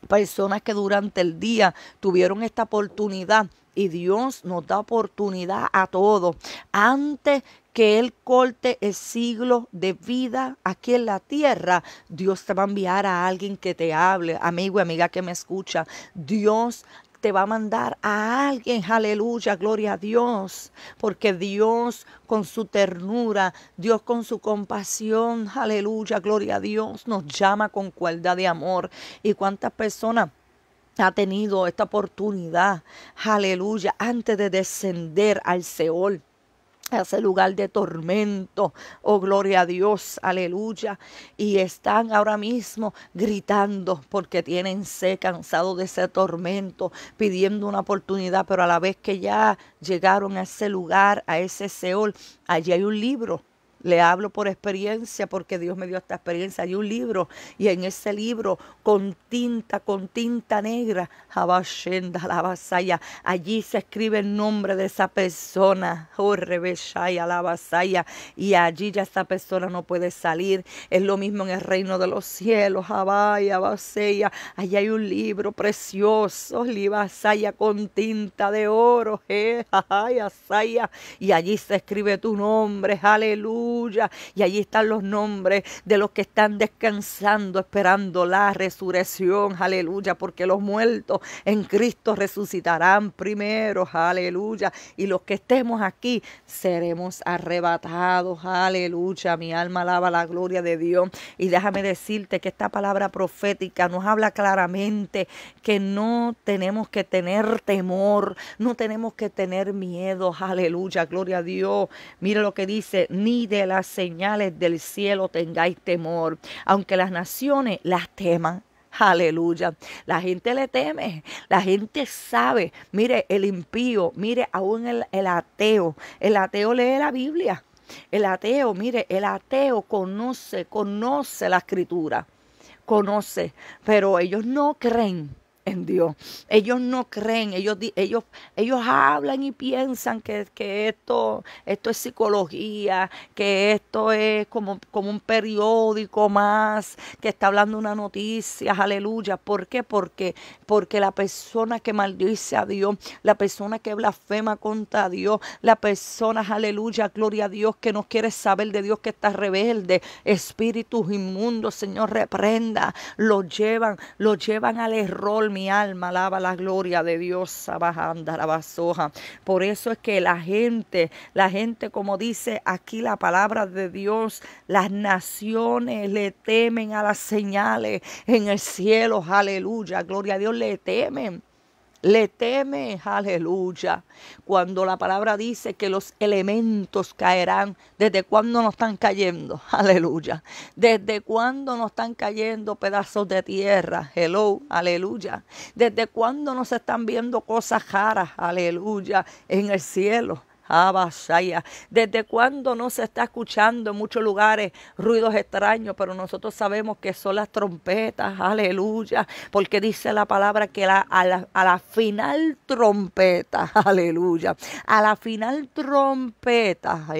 personas que durante el día tuvieron esta oportunidad y Dios nos da oportunidad a todos. Antes que Él corte el siglo de vida aquí en la tierra, Dios te va a enviar a alguien que te hable, amigo y amiga que me escucha. Dios te va a mandar a alguien, aleluya, gloria a Dios, porque Dios con su ternura, Dios con su compasión, aleluya, gloria a Dios, nos llama con cuerda de amor. ¿Y cuántas personas? ha tenido esta oportunidad, aleluya, antes de descender al Seol a ese lugar de tormento. Oh, gloria a Dios, aleluya. Y están ahora mismo gritando porque tienen sed, cansado de ese tormento, pidiendo una oportunidad, pero a la vez que ya llegaron a ese lugar, a ese Seol, allí hay un libro le hablo por experiencia porque Dios me dio esta experiencia. Hay un libro y en ese libro con tinta, con tinta negra, shenda la allí se escribe el nombre de esa persona, oh la y allí ya esa persona no puede salir. Es lo mismo en el reino de los cielos, Habaya, Basella. Allí hay un libro precioso, vasaya con tinta de oro, eh, y allí se escribe tu nombre, aleluya. Y allí están los nombres de los que están descansando, esperando la resurrección, aleluya, porque los muertos en Cristo resucitarán primero, aleluya. Y los que estemos aquí seremos arrebatados, aleluya. Mi alma alaba la gloria de Dios. Y déjame decirte que esta palabra profética nos habla claramente que no tenemos que tener temor, no tenemos que tener miedo, aleluya, gloria a Dios. Mira lo que dice, ni de las señales del cielo tengáis temor, aunque las naciones las teman. Aleluya. La gente le teme, la gente sabe. Mire, el impío, mire, aún el ateo. El ateo lee la Biblia. El ateo, mire, el ateo conoce, conoce la escritura, conoce, pero ellos no creen en Dios. Ellos no creen, ellos, ellos, ellos hablan y piensan que, esto, esto es psicología, que esto es como, como un periódico más, que está hablando una noticia, aleluya. ¿Por qué? Porque, porque la persona que maldice a Dios, la persona que blasfema contra Dios, la persona, aleluya, gloria a Dios, que no quiere saber de Dios, que está rebelde, espíritus inmundos, Señor, reprenda, lo llevan, lo llevan al error mi alma alaba la gloria de Dios, la Por eso es que la gente, la gente, como dice aquí la palabra de Dios, las naciones le temen a las señales en el cielo, aleluya, gloria a Dios, le temen le teme, aleluya. Cuando la palabra dice que los elementos caerán, ¿desde cuándo nos están cayendo? Aleluya. ¿Desde cuándo nos están cayendo pedazos de tierra? Hello, aleluya. ¿Desde cuándo nos están viendo cosas raras? Aleluya. En el cielo. Abasaya. ¿Desde cuándo no se está escuchando en muchos lugares ruidos extraños? Pero nosotros sabemos que son las trompetas, aleluya, porque dice la palabra que a, la, final trompeta, aleluya, a la final trompeta, a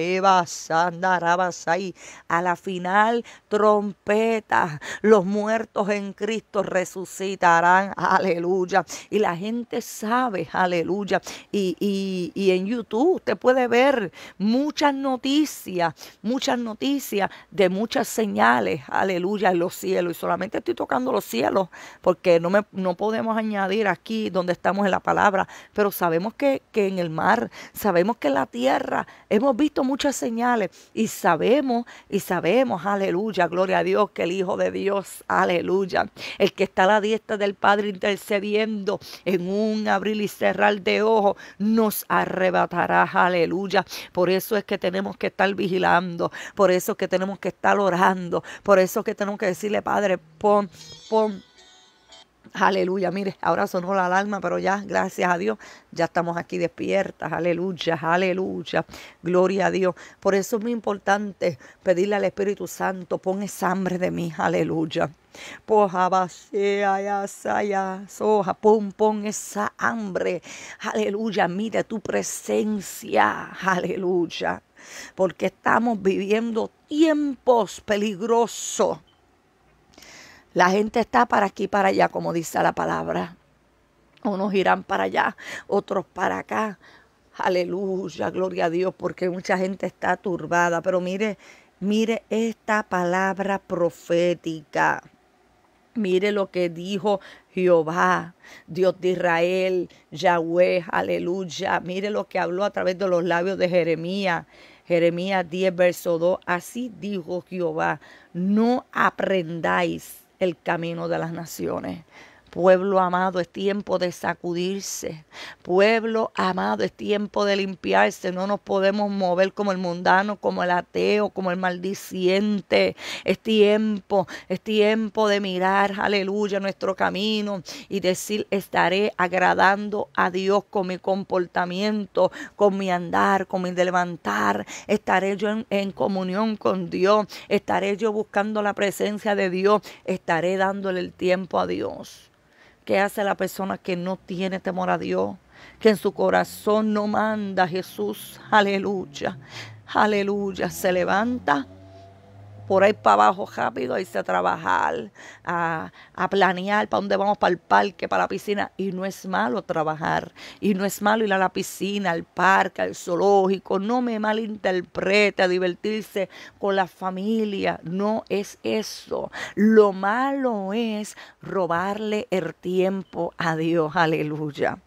la final trompeta, los muertos en Cristo resucitarán, aleluya. Y la gente sabe, aleluya, y, y en YouTube usted puede ver muchas noticias, muchas noticias de muchas señales, aleluya, en los cielos. Y solamente estoy tocando los cielos porque no, me, no podemos añadir aquí donde estamos en la palabra, pero sabemos que, que en el mar, sabemos que en la tierra hemos visto muchas señales y sabemos, y sabemos, aleluya, gloria a Dios, que el Hijo de Dios, aleluya, el que está a la diestra del Padre intercediendo en un abrir y cerrar de ojos, nos arrebatará, aleluya. Por eso es que tenemos que estar vigilando, por eso es que tenemos que estar orando, por eso es que tenemos que decirle, Padre, pon, pon Aleluya, mire, ahora sonó la alarma, pero ya, gracias a Dios, ya estamos aquí despiertas. Aleluya, aleluya, gloria a Dios. Por eso es muy importante pedirle al Espíritu Santo, pon esa hambre de mí, aleluya. soja, pon, pon esa hambre. Aleluya, mire tu presencia, aleluya. Porque estamos viviendo tiempos peligrosos la gente está para aquí, para allá, como dice la palabra. Unos irán para allá, otros para acá. Aleluya, gloria a Dios, porque mucha gente está turbada. Pero mire, mire esta palabra profética. Mire lo que dijo Jehová, Dios de Israel, Yahweh, aleluya. Mire lo que habló a través de los labios de Jeremías. Jeremías 10, verso 2. Así dijo Jehová, no aprendáis el camino de las naciones. Pueblo amado, es tiempo de sacudirse. Pueblo amado, es tiempo de limpiarse. No nos podemos mover como el mundano, como el ateo, como el maldiciente. Es tiempo, es tiempo de mirar, aleluya, nuestro camino y decir, estaré agradando a Dios con mi comportamiento, con mi andar, con mi levantar. Estaré yo en, comunión con Dios. Estaré yo buscando la presencia de Dios. Estaré dándole el tiempo a Dios. ¿Qué hace la persona que no tiene temor a Dios? Que en su corazón no manda Jesús. Aleluya. Aleluya. Se levanta por ahí para abajo rápido, a irse a trabajar, a, a planear para dónde vamos, para el parque, para la piscina. Y no es malo trabajar, y no es malo ir a la piscina, al parque, al zoológico. No me malinterprete, a divertirse con la familia. No es eso. Lo malo es robarle el tiempo a Dios. Aleluya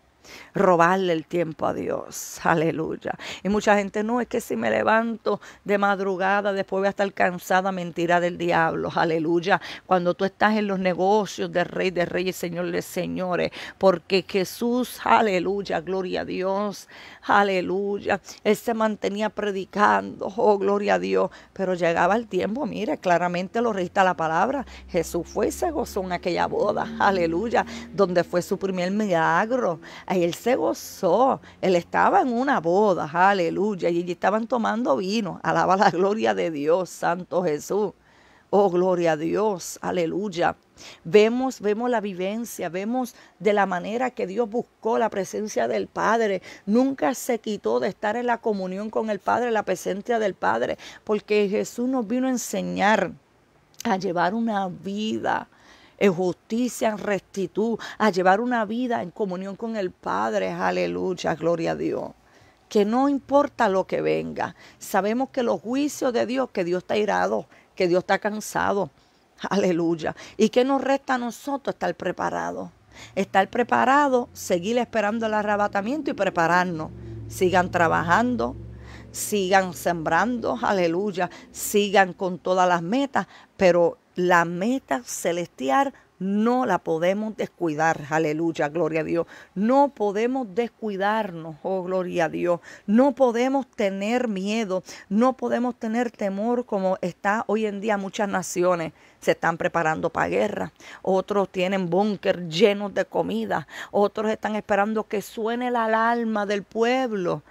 robarle el tiempo a Dios. Aleluya. Y mucha gente, no, es que si me levanto de madrugada, después voy a estar cansada, mentira del diablo. Aleluya. Cuando tú estás en los negocios de Rey de Reyes, Señor de Señores, porque Jesús, aleluya, gloria a Dios, aleluya. Él se mantenía predicando, oh, gloria a Dios, pero llegaba el tiempo, mire, claramente lo registra la palabra. Jesús fue y se en aquella boda, aleluya, donde fue su primer milagro él se gozó. Él estaba en una boda, aleluya. Y estaban tomando vino. Alaba la gloria de Dios, Santo Jesús. Oh, gloria a Dios, aleluya. Vemos, vemos la vivencia, vemos de la manera que Dios buscó la presencia del Padre. Nunca se quitó de estar en la comunión con el Padre, la presencia del Padre, porque Jesús nos vino a enseñar a llevar una vida en justicia, en rectitud, a llevar una vida en comunión con el Padre. Aleluya, gloria a Dios. Que no importa lo que venga. Sabemos que los juicios de Dios, que Dios está irado, que Dios está cansado. Aleluya. ¿Y que nos resta a nosotros estar preparados? Estar preparados, seguir esperando el arrebatamiento y prepararnos. Sigan trabajando, sigan sembrando, aleluya, sigan con todas las metas, pero la meta celestial no la podemos descuidar, aleluya, gloria a Dios. No podemos descuidarnos, oh gloria a Dios. No podemos tener miedo, no podemos tener temor como está hoy en día muchas naciones se están preparando para guerra, otros tienen búnker llenos de comida, otros están esperando que suene la alarma del pueblo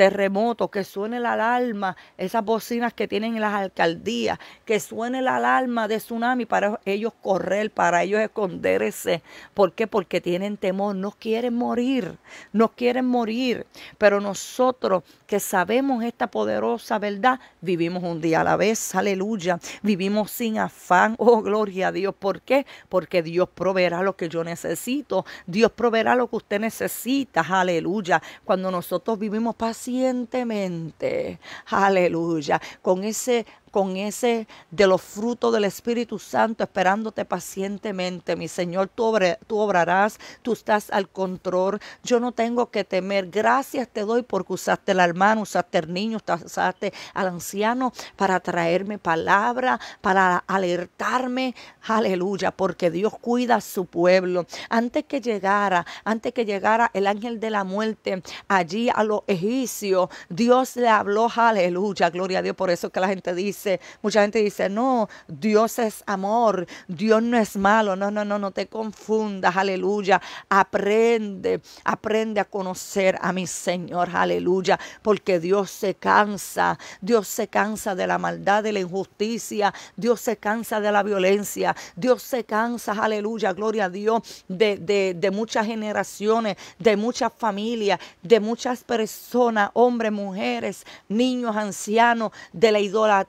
terremotos, que suene la alarma, esas bocinas que tienen en las alcaldías, que suene la alarma de tsunami para ellos correr, para ellos esconderse. ¿Por qué? Porque tienen temor, no quieren morir, no quieren morir. Pero nosotros que sabemos esta poderosa verdad, vivimos un día a la vez, aleluya, vivimos sin afán, oh gloria a Dios. ¿Por qué? Porque Dios proveerá lo que yo necesito, Dios proveerá lo que usted necesita, aleluya. Cuando nosotros vivimos pacíficamente, Conscientemente. aleluya, con ese con ese de los frutos del Espíritu Santo, esperándote pacientemente, mi Señor, tú, tú, obrarás, tú estás al control, yo no tengo que temer, gracias te doy porque usaste la hermano, usaste al niño, usaste al anciano para traerme palabra, para alertarme, aleluya, porque Dios cuida a su pueblo. Antes que llegara, antes que llegara el ángel de la muerte allí a los egipcios, Dios le habló, aleluya, gloria a Dios, por eso que la gente dice, mucha gente dice, no, Dios es amor, Dios no es malo, no, no, no, no te confundas, aleluya, aprende, aprende a conocer a mi Señor, aleluya, porque Dios se cansa, Dios se cansa de la maldad, de la injusticia, Dios se cansa de la violencia, Dios se cansa, aleluya, gloria a Dios, de muchas generaciones, de muchas familias, de muchas personas, hombres, mujeres, niños, ancianos, de la idolatría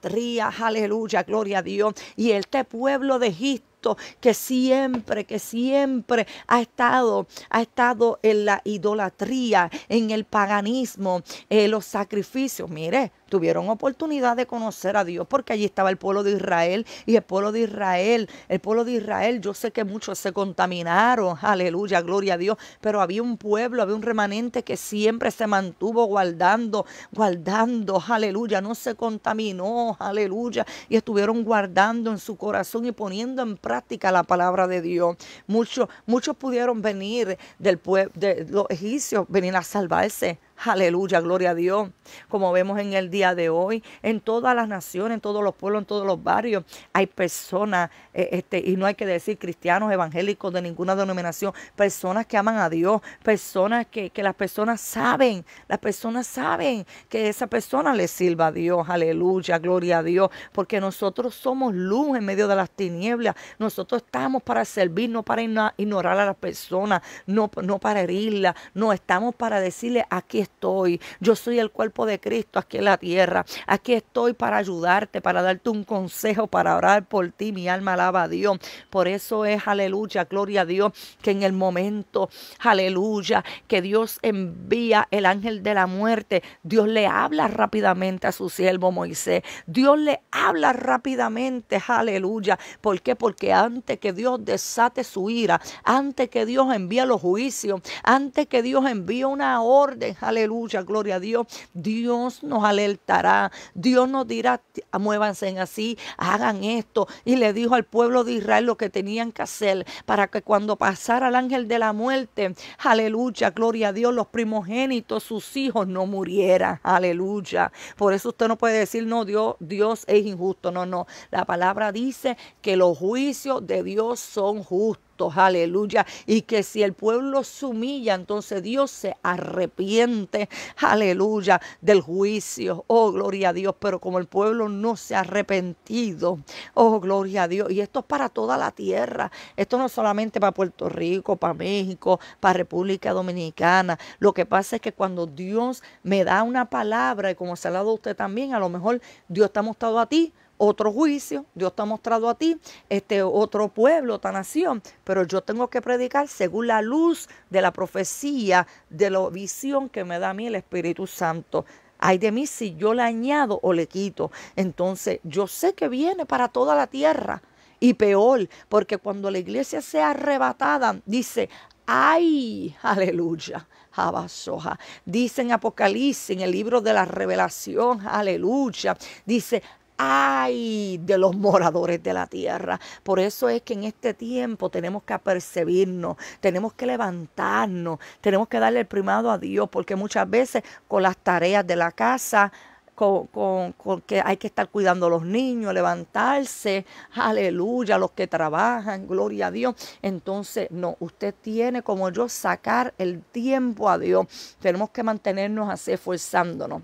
aleluya, gloria a Dios. Y este pueblo de Egipto que siempre, que siempre ha estado, ha estado en la idolatría, en el paganismo, en eh, los sacrificios. Mire, tuvieron oportunidad de conocer a Dios porque allí estaba el pueblo de Israel y el pueblo de Israel, el pueblo de Israel, yo sé que muchos se contaminaron, aleluya, gloria a Dios, pero había un pueblo, había un remanente que siempre se mantuvo guardando, guardando, aleluya, no se contaminó, aleluya, y estuvieron guardando en su corazón y poniendo en práctica la palabra de Dios. Muchos, muchos pudieron venir del pueblo, de los egipcios, venir a salvarse Aleluya, gloria a Dios. Como vemos en el día de hoy, en todas las naciones, en todos los pueblos, en todos los barrios, hay personas, eh, este, y no hay que decir cristianos, evangélicos de ninguna denominación, personas que aman a Dios, personas que, las personas saben, las personas saben que esa persona le sirva a Dios. Aleluya, gloria a Dios. Porque nosotros somos luz en medio de las tinieblas. Nosotros estamos para servir, no para ignorar a las personas, no, no para herirla no estamos para decirle a aquí estoy, yo soy el cuerpo de Cristo aquí en la tierra, aquí estoy para ayudarte, para darte un consejo, para orar por ti, mi alma alaba a Dios. Por eso es, aleluya, gloria a Dios, que en el momento, aleluya, que Dios envía el ángel de la muerte, Dios le habla rápidamente a su siervo Moisés, Dios le habla rápidamente, aleluya. ¿Por qué? Porque antes que Dios desate su ira, antes que Dios envíe los juicios, antes que Dios envíe una orden, aleluya, Aleluya, gloria a Dios. Dios nos alertará. Dios nos dirá, muévanse en así, hagan esto. Y le dijo al pueblo de Israel lo que tenían que hacer para que cuando pasara el ángel de la muerte, aleluya, gloria a Dios, los primogénitos, sus hijos no murieran. Aleluya. Por eso usted no puede decir, no, Dios, Dios es injusto. No, no. La palabra dice que los juicios de Dios son justos aleluya, y que si el pueblo se humilla, entonces Dios se arrepiente, aleluya, del juicio, oh gloria a Dios, pero como el pueblo no se ha arrepentido, oh gloria a Dios, y esto es para toda la tierra, esto no solamente para Puerto Rico, para México, para República Dominicana, lo que pasa es que cuando Dios me da una palabra, y como se ha dado usted también, a lo mejor Dios te mostrado a ti, otro juicio, Dios te ha mostrado a ti este otro pueblo, otra nación, pero yo tengo que predicar según la luz de la profecía, de la visión que me da a mí el Espíritu Santo. Ay de mí si yo le añado o le quito. Entonces, yo sé que viene para toda la tierra. Y peor, porque cuando la iglesia sea arrebatada, dice, ay, aleluya, Abasoja. Dice en Apocalipsis, en el libro de la revelación, aleluya. Dice, ay de los moradores de la tierra. Por eso es que en este tiempo tenemos que apercibirnos, tenemos que levantarnos, tenemos que darle el primado a Dios, porque muchas veces con las tareas de la casa, con, con, con, que hay que estar cuidando a los niños, levantarse, aleluya, los que trabajan, gloria a Dios. Entonces, no, usted tiene como yo sacar el tiempo a Dios. Tenemos que mantenernos así, esforzándonos.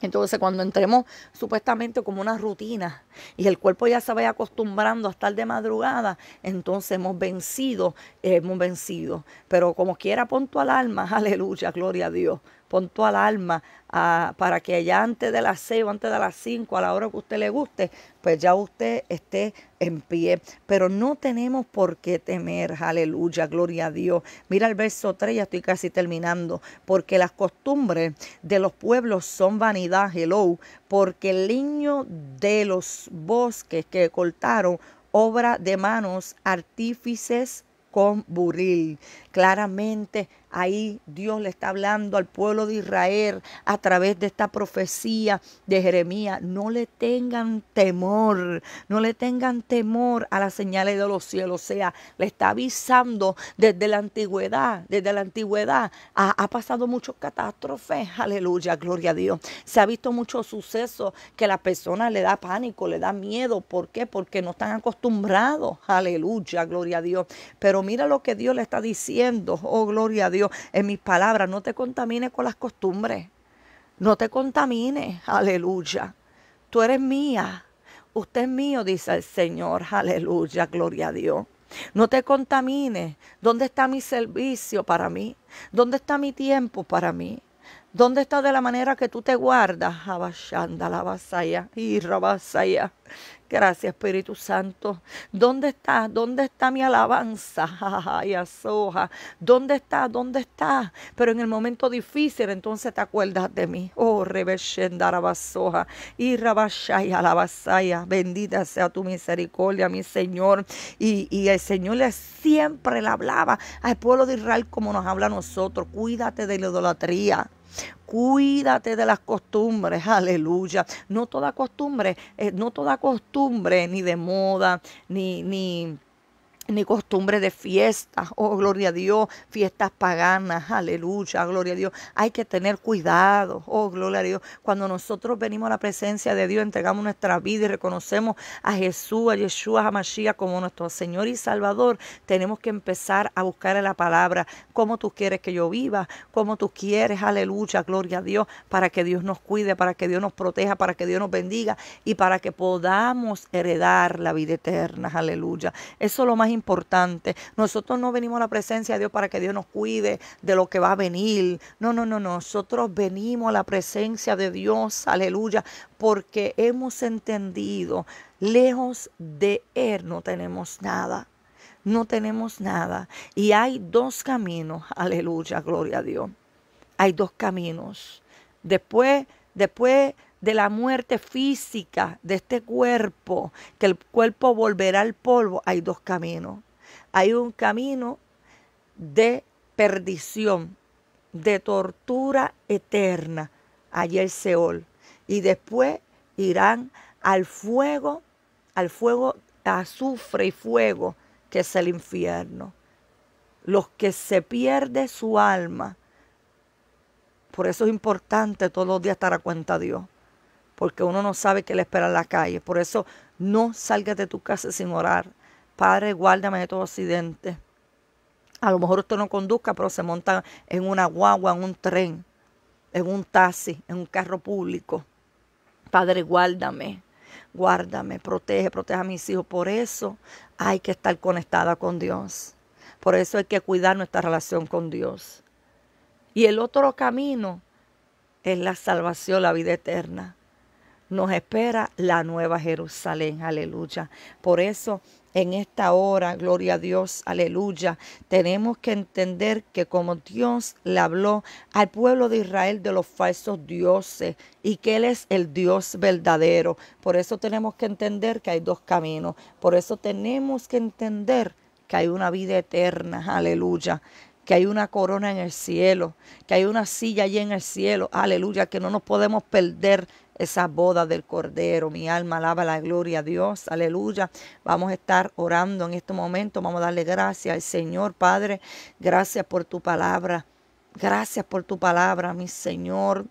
Entonces cuando entremos supuestamente como una rutina y el cuerpo ya se vaya acostumbrando a estar de madrugada, entonces hemos vencido, hemos vencido. Pero como quiera pon al alarma, aleluya, gloria a Dios pon tu alarma ah, para que ya antes de las 6 o antes de las 5, a la hora que usted le guste, pues ya usted esté en pie. Pero no tenemos por qué temer, aleluya, gloria a Dios. Mira el verso 3, ya estoy casi terminando, porque las costumbres de los pueblos son vanidad, hello, porque el niño de los bosques que cortaron, obra de manos, artífices con buril. Claramente Ahí Dios le está hablando al pueblo de Israel a través de esta profecía de Jeremías. No le tengan temor, no le tengan temor a las señales de los cielos. O sea, le está avisando desde la antigüedad, desde la antigüedad. Ha, pasado muchas catástrofes, aleluya, gloria a Dios. Se ha visto muchos sucesos que la persona le da pánico, le da miedo. ¿Por qué? Porque no están acostumbrados, aleluya, gloria a Dios. Pero mira lo que Dios le está diciendo, oh, gloria a Dios en mis palabras. No te contamines con las costumbres. No te contamines. Aleluya. Tú eres mía. Usted es mío, dice el Señor. Aleluya. Gloria a Dios. No te contamines. ¿Dónde está mi servicio para mí? ¿Dónde está mi tiempo para mí? ¿Dónde está de la manera que tú te guardas? Abashanda la vasaya. y Gracias, Espíritu Santo. ¿Dónde está? ¿Dónde está mi alabanza? Ay, ¿Dónde está? ¿Dónde está? Pero en el momento difícil, entonces te acuerdas de mí. Oh, Rebeshendarabasoja. Y Rabashaya, Alabasaya. Bendita sea tu misericordia, mi Señor. Y, el Señor siempre le hablaba al pueblo de Israel como nos habla a nosotros. Cuídate de la idolatría. Cuídate de las costumbres, aleluya. No toda costumbre, eh, no toda costumbre ni de moda, ni, ni ni costumbre de fiestas, oh gloria a Dios, fiestas paganas, aleluya, gloria a Dios. Hay que tener cuidado, oh gloria a Dios. Cuando nosotros venimos a la presencia de Dios, entregamos nuestra vida y reconocemos a Jesús, a Yeshua, a Mashiach como nuestro Señor y Salvador, tenemos que empezar a buscar en la palabra cómo tú quieres que yo viva, cómo tú quieres, aleluya, gloria a Dios, para que Dios nos cuide, para que Dios nos proteja, para que Dios nos bendiga y para que podamos heredar la vida eterna, aleluya. Eso es lo más importante importante. Nosotros no venimos a la presencia de Dios para que Dios nos cuide de lo que va a venir. No, no, no, nosotros venimos a la presencia de Dios, aleluya, porque hemos entendido, lejos de Él no tenemos nada. No tenemos nada. Y hay dos caminos, aleluya, gloria a Dios. Hay dos caminos. Después, después de la muerte física de este cuerpo, que el cuerpo volverá al polvo, hay dos caminos. Hay un camino de perdición, de tortura eterna, allí el Seol. Y después irán al fuego, al fuego, azufre y fuego, que es el infierno. Los que se pierde su alma. Por eso es importante todos los días estar a cuenta de Dios porque uno no sabe qué le espera en la calle. Por eso no salgas de tu casa sin orar. Padre, guárdame de todo accidente. A lo mejor esto no conduzca, pero se monta en una guagua, en un tren, en un taxi, en un carro público. Padre, guárdame, guárdame, protege, protege a mis hijos. Por eso hay que estar conectada con Dios. Por eso hay que cuidar nuestra relación con Dios. Y el otro camino es la salvación, la vida eterna nos espera la nueva Jerusalén, aleluya. Por eso en esta hora, gloria a Dios, aleluya. Tenemos que entender que como Dios le habló al pueblo de Israel de los falsos dioses y que Él es el Dios verdadero. Por eso tenemos que entender que hay dos caminos. Por eso tenemos que entender que hay una vida eterna, aleluya que hay una corona en el cielo, que hay una silla allí en el cielo, aleluya, que no nos podemos perder esa boda del Cordero. Mi alma alaba la gloria a Dios. Aleluya. Vamos a estar orando en este momento. Vamos a darle gracias al Señor, Padre. Gracias por tu palabra. Gracias por tu palabra, mi Señor,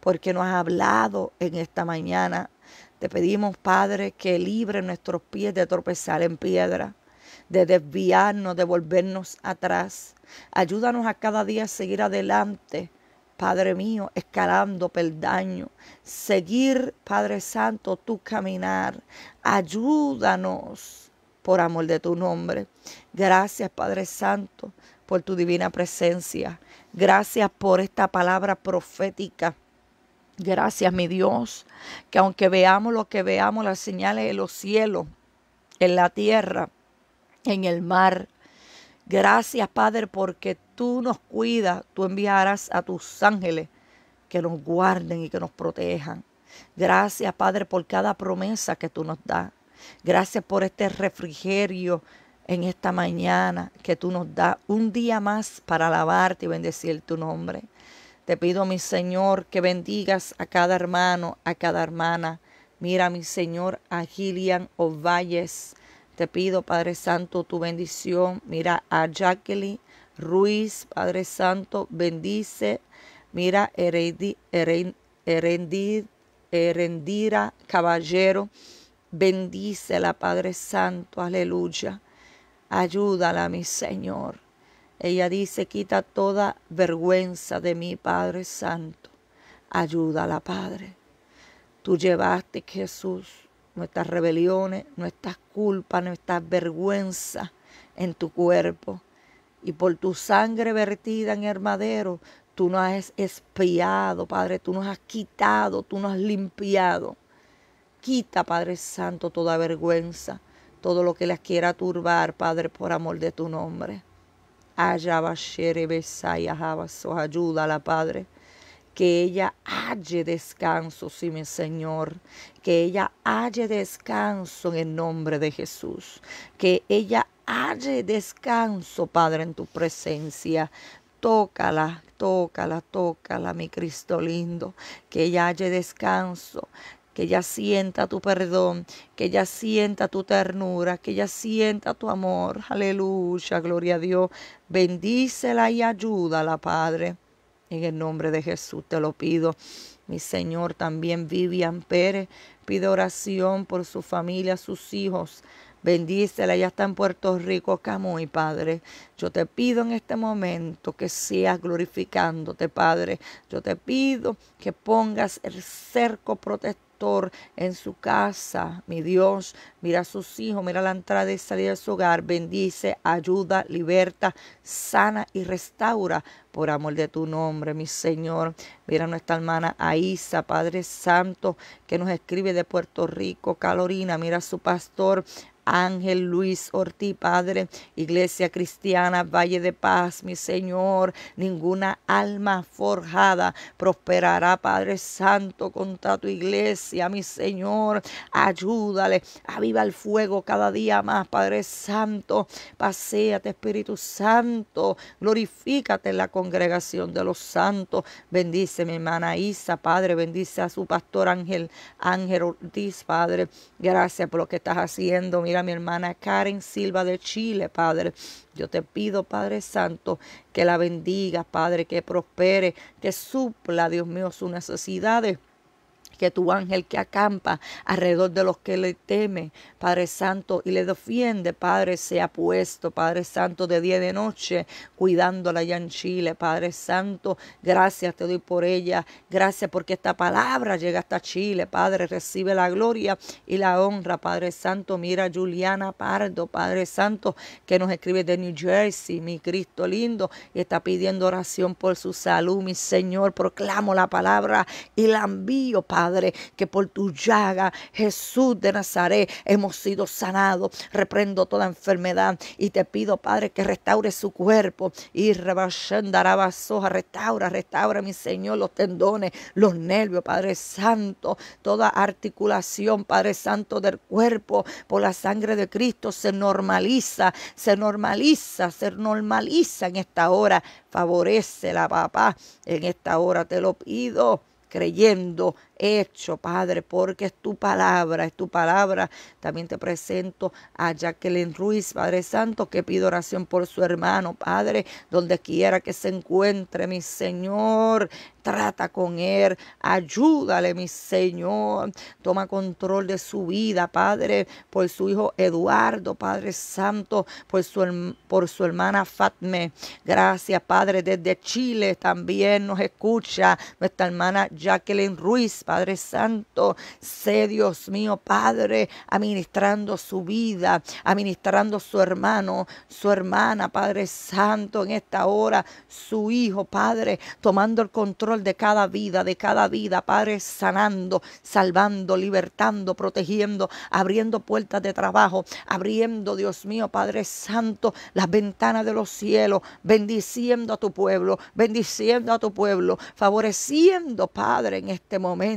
porque nos has hablado en esta mañana. Te pedimos, Padre, que libre nuestros pies de tropezar en piedra, de desviarnos, de volvernos atrás. Ayúdanos a cada día a seguir adelante, Padre mío, escalando peldaño, seguir, Padre Santo, tu caminar. Ayúdanos por amor de tu nombre. Gracias, Padre Santo, por tu divina presencia. Gracias por esta palabra profética. Gracias, mi Dios, que aunque veamos lo que veamos, las señales de los cielos, en la tierra, en el mar, Gracias, Padre, porque tú nos cuidas, tú enviarás a tus ángeles que nos guarden y que nos protejan. Gracias, Padre, por cada promesa que tú nos das. Gracias por este refrigerio en esta mañana que tú nos das. Un día más para alabarte y bendecir tu nombre. Te pido, mi Señor, que bendigas a cada hermano, a cada hermana. Mira, mi Señor, a Gillian Ovalles te pido, Padre Santo, tu bendición. Mira a Jacqueline Ruiz, Padre Santo, bendice. Mira, a Herendira Caballero, bendícela, Padre Santo, aleluya. Ayúdala, mi Señor. Ella dice, quita toda vergüenza de mí, Padre Santo. Ayúdala, Padre. Tú llevaste Jesús nuestras rebeliones, nuestras culpas, nuestras vergüenzas en tu cuerpo. Y por tu sangre vertida en el tú nos has espiado, Padre, tú nos has quitado, tú nos has limpiado. Quita, Padre Santo, toda vergüenza, todo lo que las quiera turbar, Padre, por amor de tu nombre. Ayaba, Ayúdala, Padre que ella halle descanso, sí, mi Señor, que ella halle descanso en el nombre de Jesús, que ella halle descanso, Padre, en tu presencia. Tócala, tócala, tócala, mi Cristo lindo, que ella halle descanso, que ella sienta tu perdón, que ella sienta tu ternura, que ella sienta tu amor. Aleluya, gloria a Dios. Bendícela y ayúdala, Padre. En el nombre de Jesús te lo pido. Mi Señor, también Vivian Pérez pide oración por su familia, sus hijos. Bendícela, ya está en Puerto Rico, Camuy, Padre. Yo te pido en este momento que seas glorificándote, Padre. Yo te pido que pongas el cerco protector en su casa. Mi Dios, mira a sus hijos, mira la entrada y salida de su hogar. Bendice, ayuda, liberta, sana y restaura por amor de tu nombre, mi Señor. Mira a nuestra hermana Aisa, Padre Santo, que nos escribe de Puerto Rico, Calorina. Mira a su pastor, Ángel Luis Ortiz, Padre, Iglesia Cristiana, Valle de Paz, mi Señor, ninguna alma forjada prosperará, Padre Santo, contra tu iglesia, mi Señor, ayúdale, aviva el fuego cada día más, Padre Santo, paseate, Espíritu Santo, glorifícate en la congregación de los santos, bendice mi hermana Isa, Padre, bendice a su pastor Ángel, Ángel Ortiz, Padre, gracias por lo que estás haciendo, mi a mi hermana Karen Silva de Chile, Padre. Yo te pido, Padre Santo, que la bendiga, Padre, que prospere, que supla, Dios mío, sus necesidades que tu ángel que acampa alrededor de los que le teme Padre Santo, y le defiende, Padre, sea puesto, Padre Santo, de día y de noche, cuidándola allá en Chile, Padre Santo, gracias te doy por ella, gracias porque esta palabra llega hasta Chile, Padre, recibe la gloria y la honra, Padre Santo, mira Juliana Pardo, Padre Santo, que nos escribe de New Jersey, mi Cristo lindo, y está pidiendo oración por su salud, mi Señor, proclamo la palabra y la envío, Padre, Padre, que por tu llaga, Jesús de Nazaret, hemos sido sanados. Reprendo toda enfermedad y te pido, Padre, que restaure su cuerpo. Y soja restaura, restaura, mi Señor, los tendones, los nervios, Padre Santo, toda articulación, Padre Santo, del cuerpo, por la sangre de Cristo, se normaliza, se normaliza, se normaliza en esta hora. Favorece la papá, en esta hora te lo pido creyendo hecho, Padre, porque es tu palabra, es tu palabra. También te presento a Jacqueline Ruiz, Padre Santo, que pido oración por su hermano, Padre, donde quiera que se encuentre, mi Señor. Trata con él, ayúdale, mi Señor. Toma control de su vida, Padre, por su hijo Eduardo, Padre Santo, por su, por su hermana Fatme. Gracias, Padre, desde Chile también nos escucha nuestra hermana Jacqueline Ruiz, Padre. Padre Santo. Sé, Dios mío, Padre, administrando su vida, administrando su hermano, su hermana, Padre Santo, en esta hora, su hijo, Padre, tomando el control de cada vida, de cada vida, Padre, sanando, salvando, libertando, protegiendo, abriendo puertas de trabajo, abriendo, Dios mío, Padre Santo, las ventanas de los cielos, bendiciendo a tu pueblo, bendiciendo a tu pueblo, favoreciendo, Padre, en este momento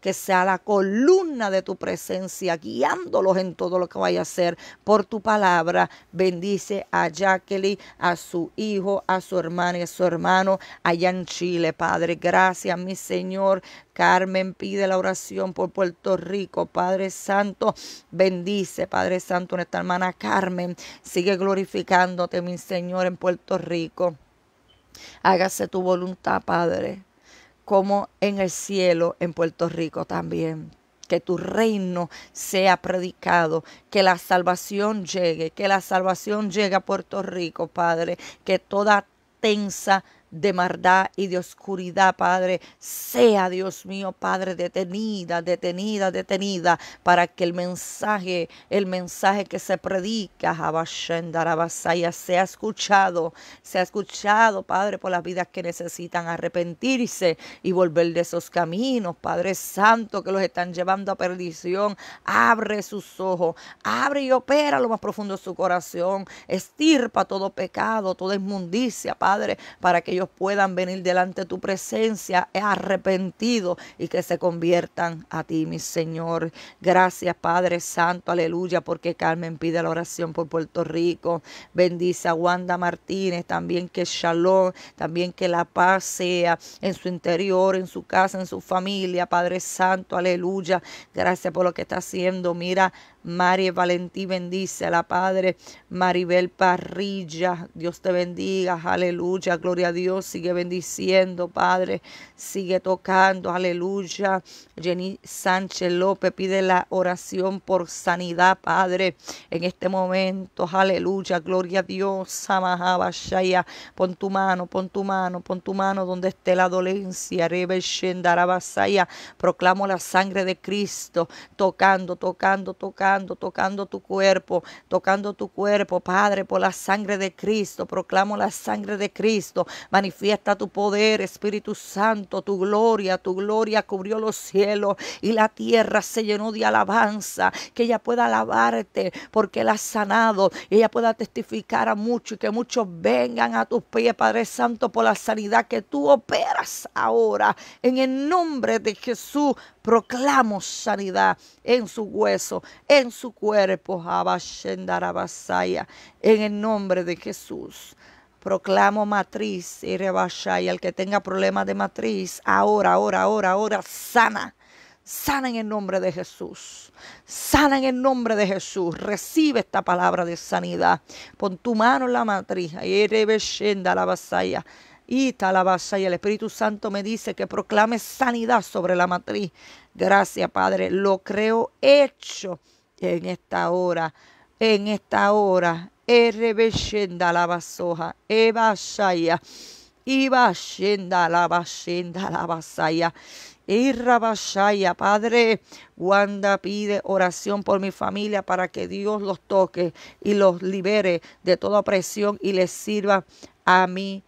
que sea la columna de tu presencia, guiándolos en todo lo que vaya a hacer por tu palabra. Bendice a Jacqueline, a su hijo, a su hermana y a su hermano allá en Chile, Padre. Gracias, mi Señor. Carmen pide la oración por Puerto Rico. Padre Santo, bendice, Padre Santo, nuestra hermana Carmen. Sigue glorificándote, mi Señor, en Puerto Rico. Hágase tu voluntad, Padre como en el cielo, en Puerto Rico también. Que tu reino sea predicado, que la salvación llegue, que la salvación llegue a Puerto Rico, Padre, que toda tensa de maldad y de oscuridad, Padre, sea, Dios mío, Padre, detenida, detenida, detenida, para que el mensaje, el mensaje que se predica, se sea escuchado, sea escuchado, Padre, por las vidas que necesitan arrepentirse y volver de esos caminos, Padre Santo, que los están llevando a perdición. Abre sus ojos, abre y opera lo más profundo de su corazón, estirpa todo pecado, toda inmundicia, Padre, para que ellos puedan venir delante de tu presencia arrepentido y que se conviertan a ti, mi Señor. Gracias, Padre Santo, aleluya, porque Carmen pide la oración por Puerto Rico. Bendice a Wanda Martínez, también que Shalom, también que la paz sea en su interior, en su casa, en su familia, Padre Santo, aleluya. Gracias por lo que está haciendo. Mira, María Valentí, bendice a la Padre Maribel Parrilla. Dios te bendiga, aleluya, gloria a Dios. Dios. Sigue bendiciendo, Padre. Sigue tocando, aleluya. Jenny Sánchez López pide la oración por sanidad, Padre. En este momento, aleluya. Gloria a Dios. Amahabashaya... Pon tu mano, pon tu mano, pon tu mano donde esté la dolencia. Rebeshendarabasaya. Proclamo la sangre de Cristo. Tocando, tocando, tocando, tocando tu cuerpo, tocando tu cuerpo, Padre, por la sangre de Cristo. Proclamo la sangre de Cristo. Manifiesta tu poder, Espíritu Santo, tu gloria. Tu gloria cubrió los cielos y la tierra se llenó de alabanza. Que ella pueda alabarte porque la ha sanado. ella pueda testificar a muchos y que muchos vengan a tus pies, Padre Santo, por la sanidad que tú operas ahora. En el nombre de Jesús proclamo sanidad en su hueso, en su cuerpo. En el nombre de Jesús proclamo matriz y rebasha y al que tenga problemas de matriz, ahora, ahora, ahora, ahora, sana. Sana en el nombre de Jesús. Sana en el nombre de Jesús. Recibe esta palabra de sanidad. Pon tu mano en la matriz. la vasaya. Y la y el Espíritu Santo me dice que proclame sanidad sobre la matriz. Gracias, Padre. Lo creo hecho en esta hora en esta hora, Erebeshenda la basoja, Ebashaya, Ibashenda la basenda la basaya. Y Rabashaya, Padre, Wanda pide oración por mi familia para que Dios los toque y los libere de toda opresión y les sirva a mí,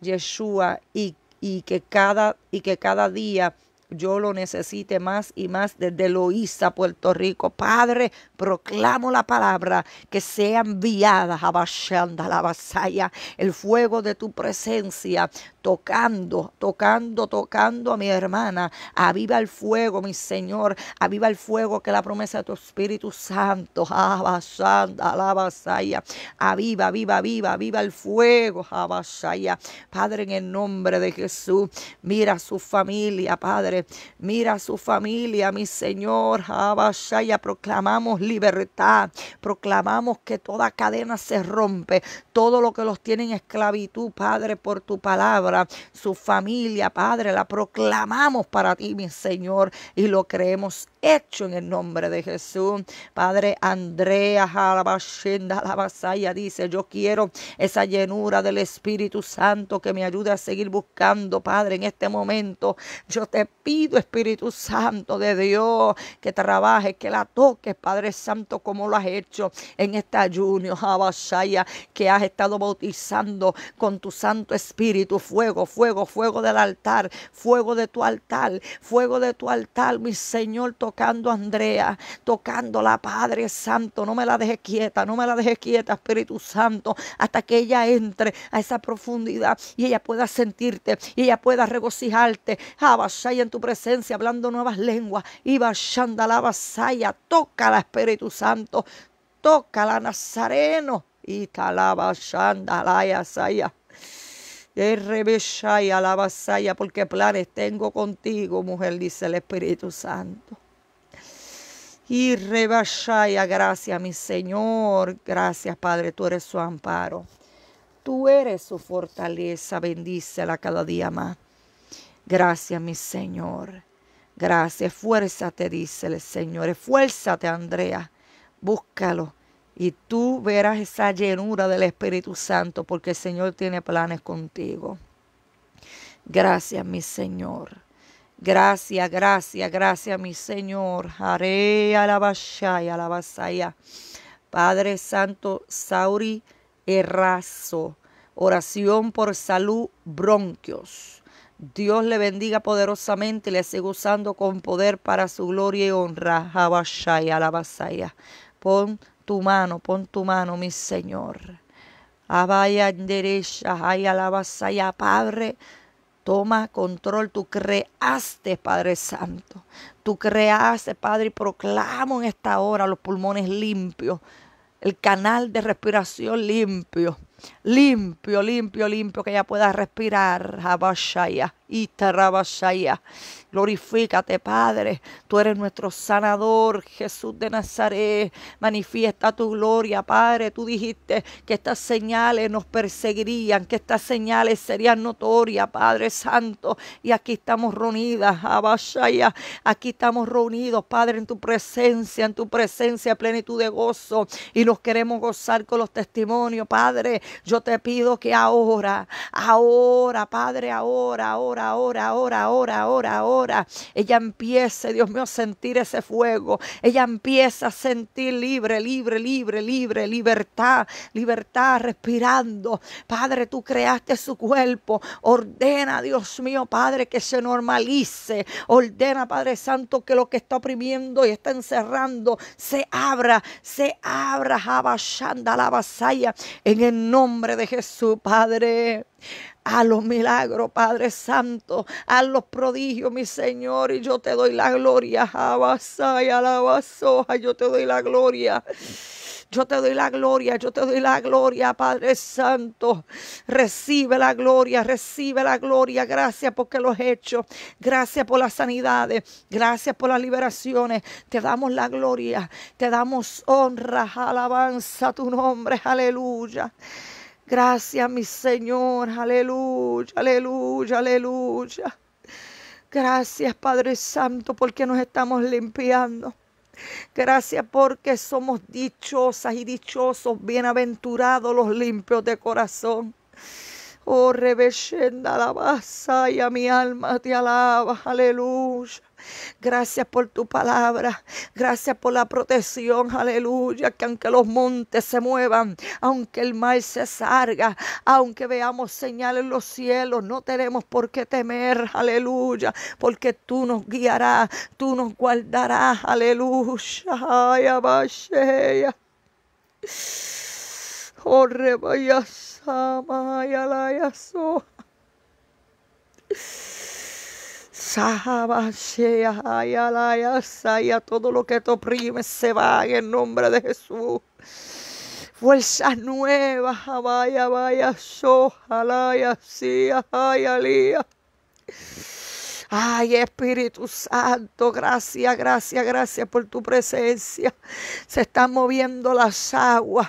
Yeshua, y, y, que, cada, y que cada día yo lo necesite más y más desde Loíza, Puerto Rico. Padre, proclamo la palabra que sea enviada a Bashanda, la vasalla, el fuego de tu presencia, tocando, tocando, tocando a mi hermana. Aviva el fuego, mi Señor. Aviva el fuego que la promesa de tu Espíritu Santo. alaba Aviva, viva, viva, viva el fuego. Abasaya. Padre, en el nombre de Jesús, mira a su familia, Padre. Mira a su familia, mi Señor. ya Proclamamos libertad. Proclamamos que toda cadena se rompe. Todo lo que los tiene en esclavitud, Padre, por tu palabra su familia, Padre, la proclamamos para ti, mi Señor, y lo creemos hecho en el nombre de Jesús. Padre Andrea, Jalabashenda, Basalla dice, yo quiero esa llenura del Espíritu Santo que me ayude a seguir buscando, Padre, en este momento. Yo te pido, Espíritu Santo de Dios, que trabajes, que la toques, Padre Santo, como lo has hecho en esta junio Jalabashaya, que has estado bautizando con tu Santo Espíritu, fuego, fuego, fuego del altar, fuego de tu altar, fuego de tu altar, mi Señor, tocando a Andrea, la Padre Santo. No me la dejes quieta, no me la dejes quieta, Espíritu Santo, hasta que ella entre a esa profundidad y ella pueda sentirte y ella pueda regocijarte. Abashaya en tu presencia, hablando nuevas lenguas. Y la Basaya, tócala, Espíritu Santo. la Nazareno. Y talaba Shandalaya Rebeshaya la porque planes tengo contigo, mujer, dice el Espíritu Santo. Y rebashaya, gracias mi Señor, gracias Padre, tú eres su amparo. Tú eres su fortaleza, bendícela cada día más. Gracias mi Señor, gracias, esfuérzate, dice el Señor, esfuérzate Andrea, búscalo. Y tú verás esa llenura del Espíritu Santo porque el Señor tiene planes contigo. Gracias mi Señor. Gracias, gracias, gracias, mi Señor. Haré alabashaya, Padre Santo Sauri Errazo. Oración por salud bronquios. Dios le bendiga poderosamente, le sigue usando con poder para su gloria y honra. Habashaya, alabashaya. Pon tu mano, pon tu mano, mi Señor. Abaya derecha, ay, Padre. Toma control, tú creaste, Padre Santo. Tú creaste, Padre, y proclamo en esta hora los pulmones limpios, el canal de respiración limpio, limpio, limpio, limpio, que ya pueda respirar, Habashaya y Glorifícate, Padre. Tú eres nuestro sanador, Jesús de Nazaret. Manifiesta tu gloria, Padre. Tú dijiste que estas señales nos perseguirían, que estas señales serían notorias, Padre Santo. Y aquí estamos reunidas, Abashaya. Aquí estamos reunidos, Padre, en tu presencia, en tu presencia, plenitud de gozo. Y nos queremos gozar con los testimonios, Padre. Yo te pido que ahora, ahora, Padre, ahora, ahora ahora, ahora, ahora, ahora, ahora, ella empiece, Dios mío, a sentir ese fuego. Ella empieza a sentir libre, libre, libre, libre, libertad, libertad, respirando. Padre, tú creaste su cuerpo. Ordena, Dios mío, Padre, que se normalice. Ordena, Padre Santo, que lo que está oprimiendo y está encerrando se abra, se abra, Jabashanda, la vasalla, en el nombre de Jesús, Padre a los milagros, Padre Santo, a los prodigios, mi Señor, y yo te doy la gloria, y yo te doy la gloria. Yo te doy la gloria, yo te doy la gloria, Padre Santo. Recibe la gloria, recibe la gloria. Gracias porque los hechos. Gracias por las sanidades. Gracias por las liberaciones. Te damos la gloria. Te damos honra, alabanza a tu nombre. Aleluya. Gracias, mi Señor. Aleluya, aleluya, aleluya. Gracias, Padre Santo, porque nos estamos limpiando. Gracias porque somos dichosas y dichosos, bienaventurados los limpios de corazón. Oh, la alabanza y a mi alma te alaba. Aleluya. Gracias por tu palabra. Gracias por la protección. Aleluya. Que aunque los montes se muevan, aunque el mar se salga, aunque veamos señales en los cielos, no tenemos por qué temer. Aleluya. Porque tú nos guiarás, tú nos guardarás. Aleluya. Ay, vaya, a todo lo que te oprime se va en nombre de Jesús. Fuerzas nuevas, vaya, vaya, sojalaya, sí, alía. Ay, Espíritu Santo, gracias, gracias, gracias por tu presencia. Se están moviendo las aguas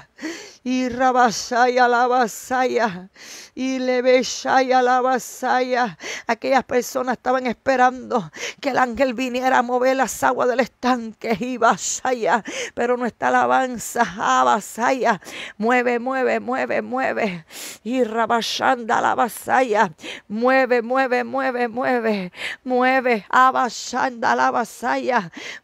y rabasaya la vasaya y besaya la vasaya Aquellas personas estaban esperando que el ángel viniera a mover las aguas del estanque y vasaya pero no está alabanza abasaya. Mueve, mueve, mueve, mueve y rabashanda la Mueve, mueve, mueve, mueve, mueve, abasanda la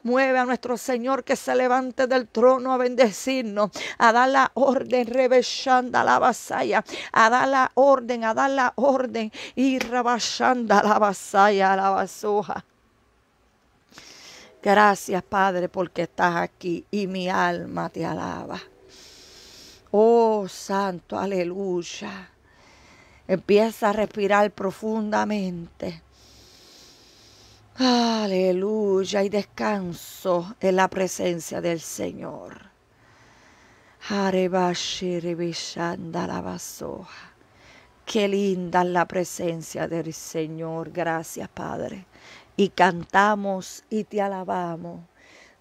Mueve a nuestro Señor que se levante del trono a bendecirnos, a dar la orden orden, la vasalla a dar la orden, a dar la orden, y rabashanda la a la basoja. Gracias, Padre, porque estás aquí y mi alma te alaba. Oh, santo, aleluya. Empieza a respirar profundamente. Aleluya y descanso en la presencia del Señor. Qué linda la presencia del Señor. Gracias, Padre. Y cantamos y te alabamos.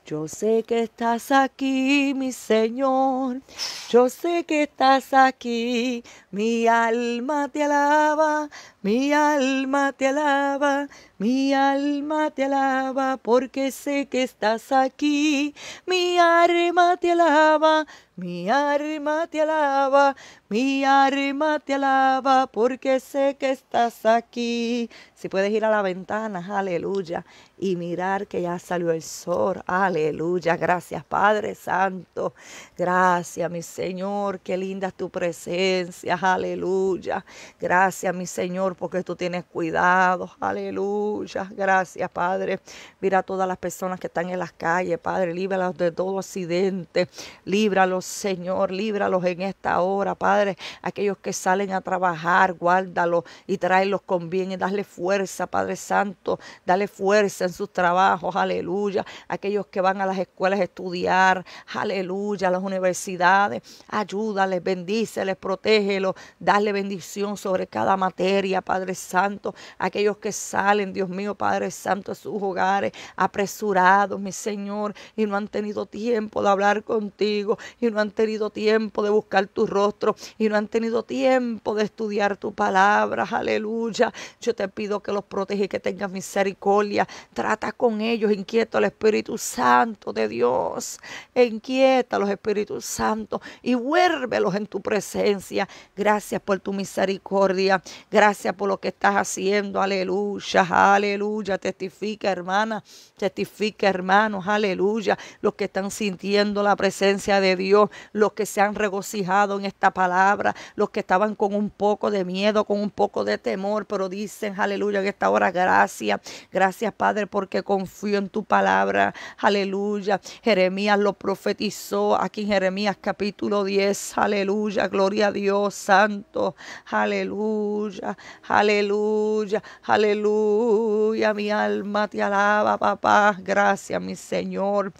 Yo sé que estás aquí, mi Señor. Yo sé que estás aquí. Mi alma te alaba, mi alma te alaba, mi alma te alaba, porque sé que estás aquí. Mi alma te alaba, mi alma te alaba, mi alma te alaba, porque sé que estás aquí. Si puedes ir a la ventana, aleluya, y mirar que ya salió el sol, aleluya. Gracias, Padre Santo. Gracias, mi Señor, qué linda es tu presencia, aleluya. Gracias, mi Señor, porque tú tienes cuidado, aleluya. Gracias, Padre. Mira a todas las personas que están en las calles, Padre, líbralas de todo accidente, líbralos Señor, líbralos en esta hora, Padre. Aquellos que salen a trabajar, guárdalos y tráelos con bien y dale fuerza, Padre Santo. Dale fuerza en sus trabajos, aleluya. Aquellos que van a las escuelas a estudiar, aleluya, a las universidades, ayúdales, bendíceles, protégelos, dale bendición sobre cada materia, Padre Santo. Aquellos que salen, Dios mío, Padre Santo, a sus hogares, apresurados, mi Señor, y no han tenido tiempo de hablar contigo y no han tenido tiempo de buscar tu rostro y no han tenido tiempo de estudiar tu palabra. Aleluya. Yo te pido que los y que tengas misericordia. Trata con ellos, inquieta al Espíritu Santo de Dios. Inquieta a los Espíritus Santos y vuélvelos en tu presencia. Gracias por tu misericordia. Gracias por lo que estás haciendo. Aleluya, aleluya. Testifica, hermana. Testifica, hermanos. Aleluya. Los que están sintiendo la presencia de Dios los que se han regocijado en esta palabra, los que estaban con un poco de miedo, con un poco de temor, pero dicen, aleluya, en esta hora, gracias, gracias Padre, porque confío en tu palabra, aleluya. Jeremías lo profetizó aquí en Jeremías capítulo 10, aleluya, gloria a Dios, santo, aleluya, aleluya, aleluya, mi alma te alaba, papá, gracias, mi Señor.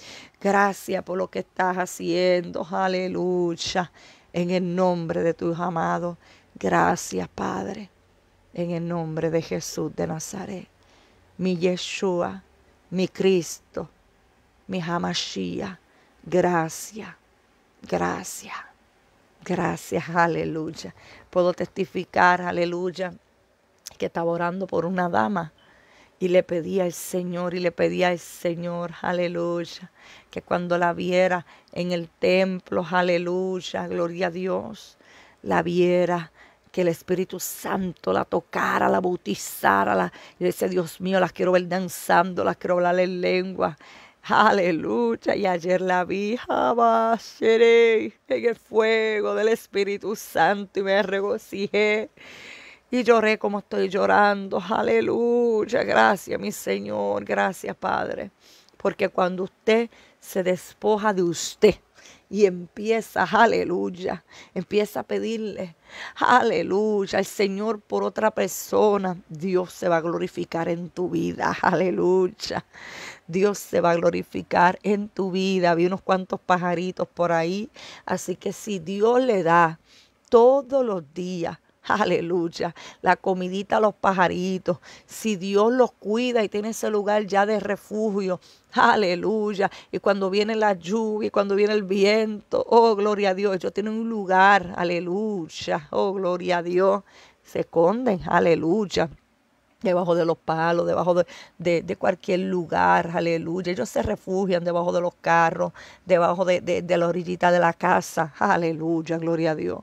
Gracias por lo que estás haciendo. Aleluya. En el nombre de tus amados. Gracias, Padre. En el nombre de Jesús de Nazaret. Mi Yeshua, mi Cristo, mi Hamashia, Gracias. Gracias. Gracias, aleluya. Puedo testificar, aleluya, que estaba orando por una dama y le pedía al Señor y le pedía al Señor, aleluya, que cuando la viera en el templo, aleluya, gloria a Dios, la viera que el Espíritu Santo la tocara, la bautizara, la, y dice, Dios mío, las quiero ver danzando, las quiero hablar en lengua. Aleluya. Y ayer la vi, en el fuego del Espíritu Santo y me regocijé. Y lloré como estoy llorando. Aleluya. Gracias, mi Señor. Gracias, Padre. Porque cuando usted se despoja de usted y empieza, aleluya, empieza a pedirle, aleluya, al Señor por otra persona, Dios se va a glorificar en tu vida, aleluya. Dios se va a glorificar en tu vida. Vi unos cuantos pajaritos por ahí. Así que si Dios le da todos los días aleluya, la comidita a los pajaritos, si Dios los cuida y tiene ese lugar ya de refugio, aleluya, y cuando viene la lluvia, y cuando viene el viento, oh, gloria a Dios, ellos tienen un lugar, aleluya, oh, gloria a Dios, se esconden, aleluya debajo de los palos, debajo de, de, cualquier lugar, aleluya. Ellos se refugian debajo de los carros, debajo de, de, la orillita de la casa, aleluya, gloria a Dios.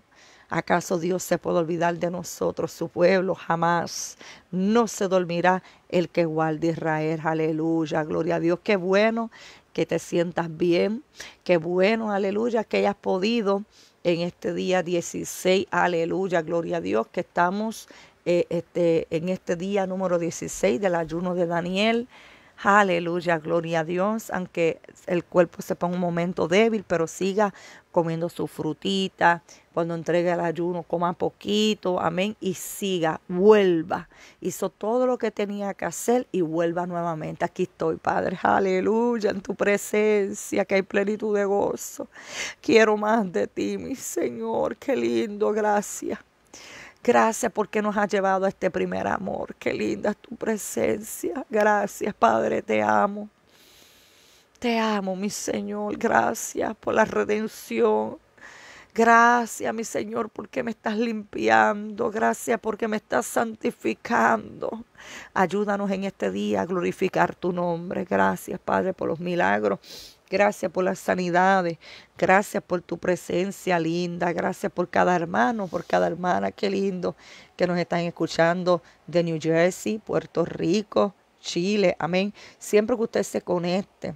¿Acaso Dios se puede olvidar de nosotros, su pueblo? Jamás. No se dormirá el que guarde Israel. Aleluya, gloria a Dios. Qué bueno que te sientas bien. Qué bueno, aleluya, que hayas podido en este día 16, aleluya, gloria a Dios, que estamos eh, este, en este día número 16 del ayuno de Daniel. Aleluya, gloria a Dios, aunque el cuerpo se ponga un momento débil, pero siga comiendo su frutita, cuando entregue el ayuno, coma poquito, amén, y siga, vuelva. Hizo todo lo que tenía que hacer y vuelva nuevamente. Aquí estoy, Padre, aleluya, en tu presencia, que hay plenitud de gozo. Quiero más de ti, mi Señor, qué lindo, gracias. Gracias porque nos has llevado a este primer amor. Qué linda es tu presencia. Gracias, Padre, te amo. Te amo, mi Señor. Gracias por la redención. Gracias, mi Señor, porque me estás limpiando. Gracias porque me estás santificando. Ayúdanos en este día a glorificar tu nombre. Gracias, Padre, por los milagros Gracias por las sanidades. Gracias por tu presencia linda. Gracias por cada hermano, por cada hermana. Qué lindo que nos están escuchando de New Jersey, Puerto Rico, Chile. Amén. Siempre que usted se conecte.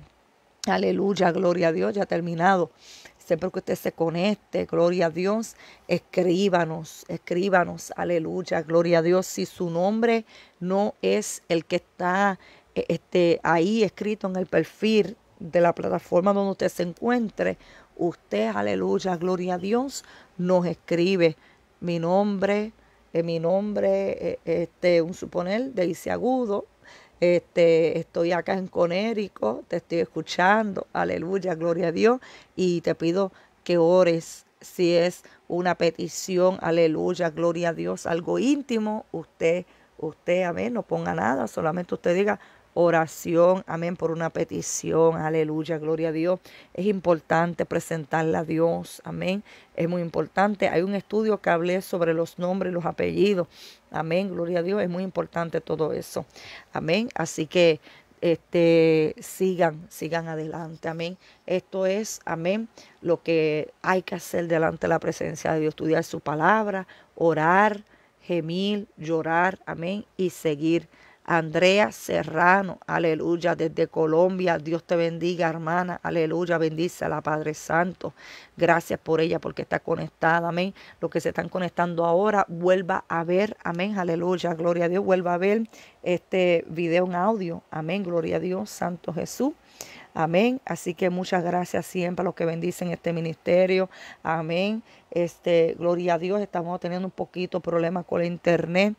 Aleluya, gloria a Dios. Ya ha terminado siempre que usted se conecte, gloria a Dios, escríbanos, escríbanos, aleluya, gloria a Dios, si su nombre no es el que está eh, este, ahí escrito en el perfil, de la plataforma donde usted se encuentre, usted, aleluya, gloria a Dios, nos escribe mi nombre, eh, mi nombre, eh, este, un suponer, de Agudo, este, estoy acá en Conérico, te estoy escuchando, aleluya, gloria a Dios, y te pido que ores si es una petición, aleluya, gloria a Dios, algo íntimo, usted, usted, a amén, no ponga nada, solamente usted diga, oración, amén, por una petición, aleluya, gloria a Dios. Es importante presentarla a Dios, amén, es muy importante. Hay un estudio que hablé sobre los nombres y los apellidos, amén, gloria a Dios, es muy importante todo eso, amén. Así que este, sigan, sigan adelante, amén. Esto es, amén, lo que hay que hacer delante de la presencia de Dios, estudiar su palabra, orar, gemir, llorar, amén, y seguir Andrea Serrano, aleluya, desde Colombia, Dios te bendiga, hermana, aleluya, bendice a la Padre Santo. Gracias por ella, porque está conectada, amén. Los que se están conectando ahora, vuelva a ver, amén, aleluya, gloria a Dios, vuelva a ver este video en audio, amén, gloria a Dios, Santo Jesús. Amén. Así que muchas gracias siempre a los que bendicen este ministerio. Amén. Este, gloria a Dios, estamos teniendo un poquito problemas con la internet.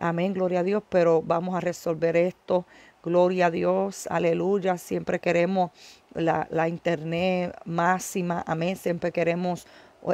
Amén, gloria a Dios, pero vamos a resolver esto. Gloria a Dios, aleluya. Siempre queremos la, internet máxima, amén. Siempre queremos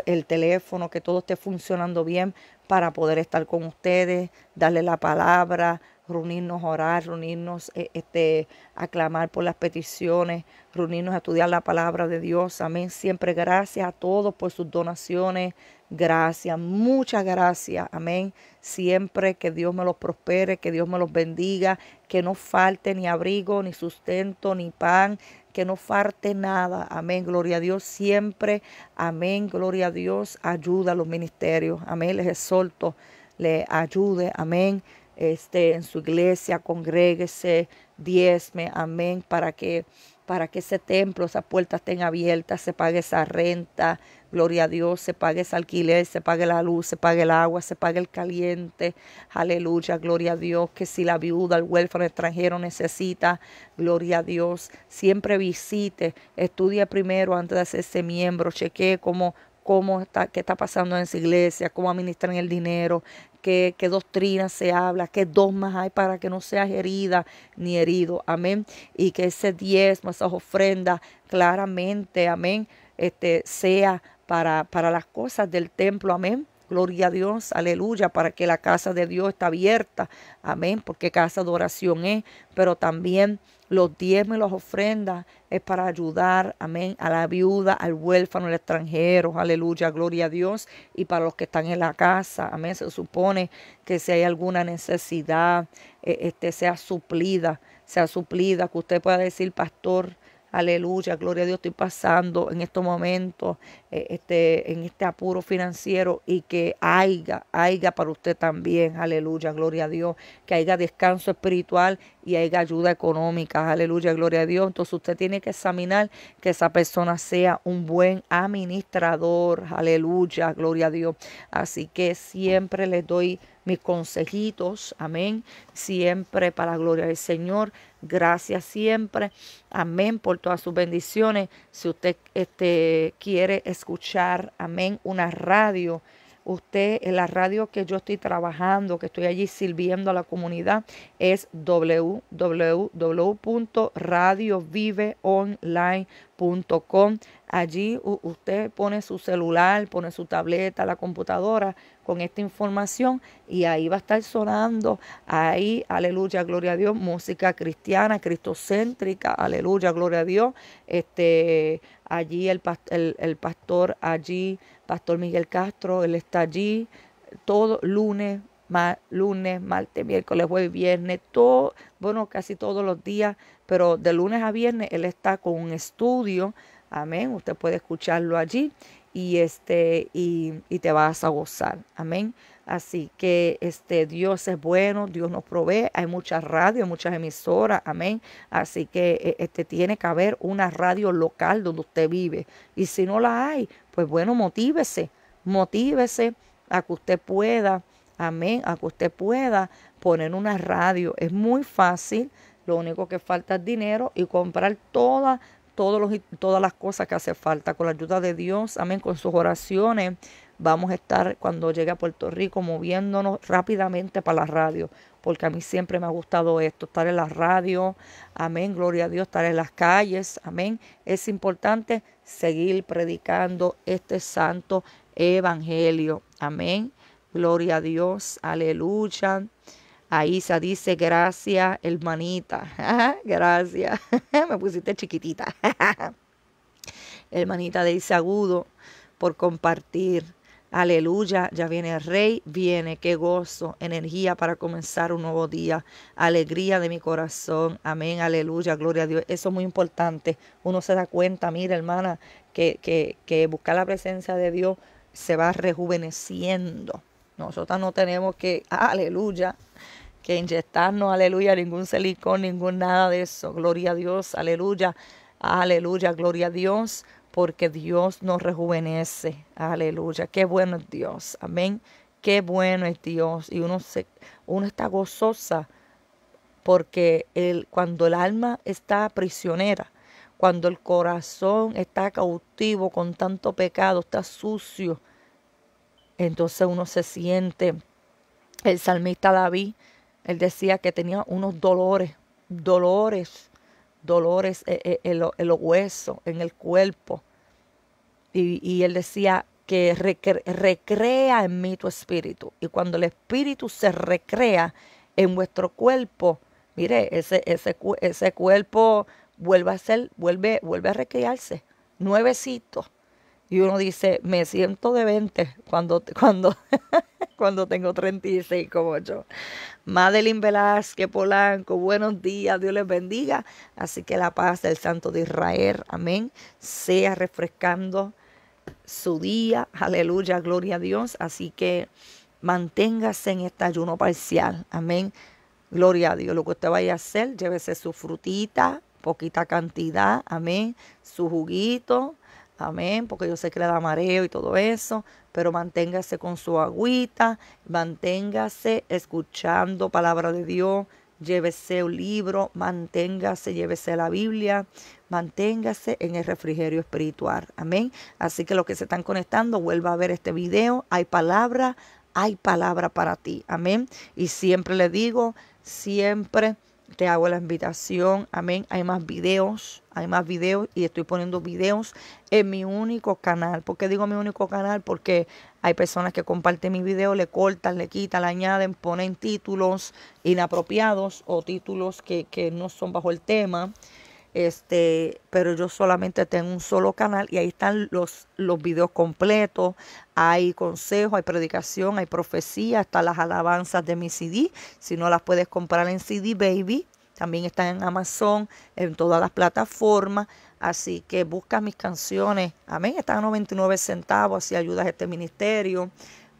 el teléfono, que todo esté funcionando bien para poder estar con ustedes, darle la palabra, reunirnos a orar, reunirnos eh, este, a clamar por las peticiones, reunirnos a estudiar la palabra de Dios. Amén. Siempre gracias a todos por sus donaciones. Gracias, muchas gracias. Amén. Siempre que Dios me los prospere, que Dios me los bendiga, que no falte ni abrigo, ni sustento, ni pan, que no falte nada. Amén. Gloria a Dios siempre. Amén. Gloria a Dios. Ayuda a los ministerios. Amén. Les exhorto. Le ayude. Amén este, en su iglesia, congréguese, diezme, amén, para que, para que ese templo, esas puertas estén abiertas, se pague esa renta, gloria a Dios, se pague ese alquiler, se pague la luz, se pague el agua, se pague el caliente, aleluya, gloria a Dios, que si la viuda, el huérfano extranjero necesita, gloria a Dios, siempre visite, estudie primero antes de hacerse miembro, chequee cómo cómo está, qué está pasando en su iglesia, cómo administran el dinero, qué, doctrina se habla, qué dogmas hay para que no seas herida ni herido. Amén. Y que ese diezmo, esas ofrendas, claramente, amén, este, sea para, para las cosas del templo. Amén Gloria a Dios, aleluya, para que la casa de Dios está abierta. Amén, porque casa de oración es, pero también los diezmos y las ofrendas es para ayudar, amén, a la viuda, al huérfano, al extranjero, aleluya, gloria a Dios, y para los que están en la casa, amén, se supone que si hay alguna necesidad, eh, este, sea suplida, sea suplida, que usted pueda decir, pastor, aleluya, gloria a Dios, estoy pasando en estos momentos, eh, este, en este apuro financiero y que haya, haya para usted también, aleluya, gloria a Dios, que haya descanso espiritual y haya ayuda económica, aleluya, gloria a Dios. Entonces usted tiene que examinar que esa persona sea un buen administrador, aleluya, gloria a Dios. Así que siempre les doy mis consejitos, amén, siempre para la gloria del Señor, gracias siempre, amén, por todas sus bendiciones. Si usted este, quiere escuchar, amén, una radio, usted, en eh, la radio que yo estoy trabajando, que estoy allí sirviendo a la comunidad, es www.radioviveonline.com. Allí usted pone su celular, pone su tableta, la computadora, con esta información y ahí va a estar sonando, ahí, aleluya, gloria a Dios, música cristiana, cristocéntrica, aleluya, gloria a Dios, este, allí el, el, pastor, allí, pastor Miguel Castro, él está allí, todo lunes, lunes, martes, miércoles, jueves, viernes, todo, bueno, casi todos los días, pero de lunes a viernes él está con un estudio, amén, usted puede escucharlo allí y, este, y, y te vas a gozar. Amén. Así que este Dios es bueno, Dios nos provee, hay muchas radios, muchas emisoras, amén. Así que e, este tiene que haber una radio local donde usted vive. Y si no la hay, pues bueno, motívese, motívese a que usted pueda, amén, a que usted pueda poner una radio. Es muy fácil, lo único que falta es dinero y comprar todas todos los, todas las cosas que hace falta. Con la ayuda de Dios, amén, con sus oraciones, vamos a estar cuando llegue a Puerto Rico moviéndonos rápidamente para la radio, porque a mí siempre me ha gustado esto, estar en la radio, amén, gloria a Dios, estar en las calles, amén. Es importante seguir predicando este santo evangelio, amén, gloria a Dios, aleluya se dice, gracias, hermanita. gracias. Me pusiste chiquitita. hermanita de Agudo, por compartir. Aleluya, ya viene el rey, viene, qué gozo, energía para comenzar un nuevo día, alegría de mi corazón, amén, aleluya, gloria a Dios. Eso es muy importante. Uno se da cuenta, mira hermana, que, que buscar la presencia de Dios se va rejuveneciendo. Nosotras no tenemos que, aleluya, que inyectarnos, aleluya, ningún silicón, ningún nada de eso. Gloria a Dios, aleluya, aleluya, gloria a Dios, porque Dios nos rejuvenece, aleluya. Qué bueno es Dios, amén. Qué bueno es Dios. Y uno, se, uno está gozosa porque el, cuando el alma está prisionera, cuando el corazón está cautivo con tanto pecado, está sucio, entonces uno se siente. El salmista David él decía que tenía unos dolores, dolores, dolores e, e, en, los huesos, en el cuerpo. Y, y él decía que recrea en mí tu espíritu. Y cuando el espíritu se recrea en vuestro cuerpo, mire, ese, ese, ese cuerpo vuelve a ser, vuelve, vuelve a recrearse, nuevecito. Y uno dice, me siento de 20 cuando, cuando cuando tengo 36 como yo. Madeline Velázquez Polanco, buenos días, Dios les bendiga. Así que la paz del Santo de Israel, amén, sea refrescando su día, aleluya, gloria a Dios. Así que manténgase en este ayuno parcial, amén, gloria a Dios. Lo que usted vaya a hacer, llévese su frutita, poquita cantidad, amén, su juguito, amén, porque yo sé que le da mareo y todo eso, pero manténgase con su agüita, manténgase escuchando palabra de Dios, llévese un libro, manténgase, llévese la Biblia, manténgase en el refrigerio espiritual. Amén. Así que los que se están conectando, vuelva a ver este video. Hay palabra, hay palabra para ti. Amén. Y siempre le digo, siempre te hago la invitación. Amén. Hay más videos hay más videos y estoy poniendo videos en mi único canal. ¿Por qué digo mi único canal? Porque hay personas que comparten mi videos, le cortan, le quitan, le añaden, ponen títulos inapropiados o títulos que, no son bajo el tema. Este, pero yo solamente tengo un solo canal y ahí están los, los videos completos, hay consejos, hay predicación, hay profecía, están las alabanzas de mi CD, si no las puedes comprar en CD Baby, también están en Amazon, en todas las plataformas. Así que busca mis canciones. Amén. Están a 99 centavos así ayudas a este ministerio.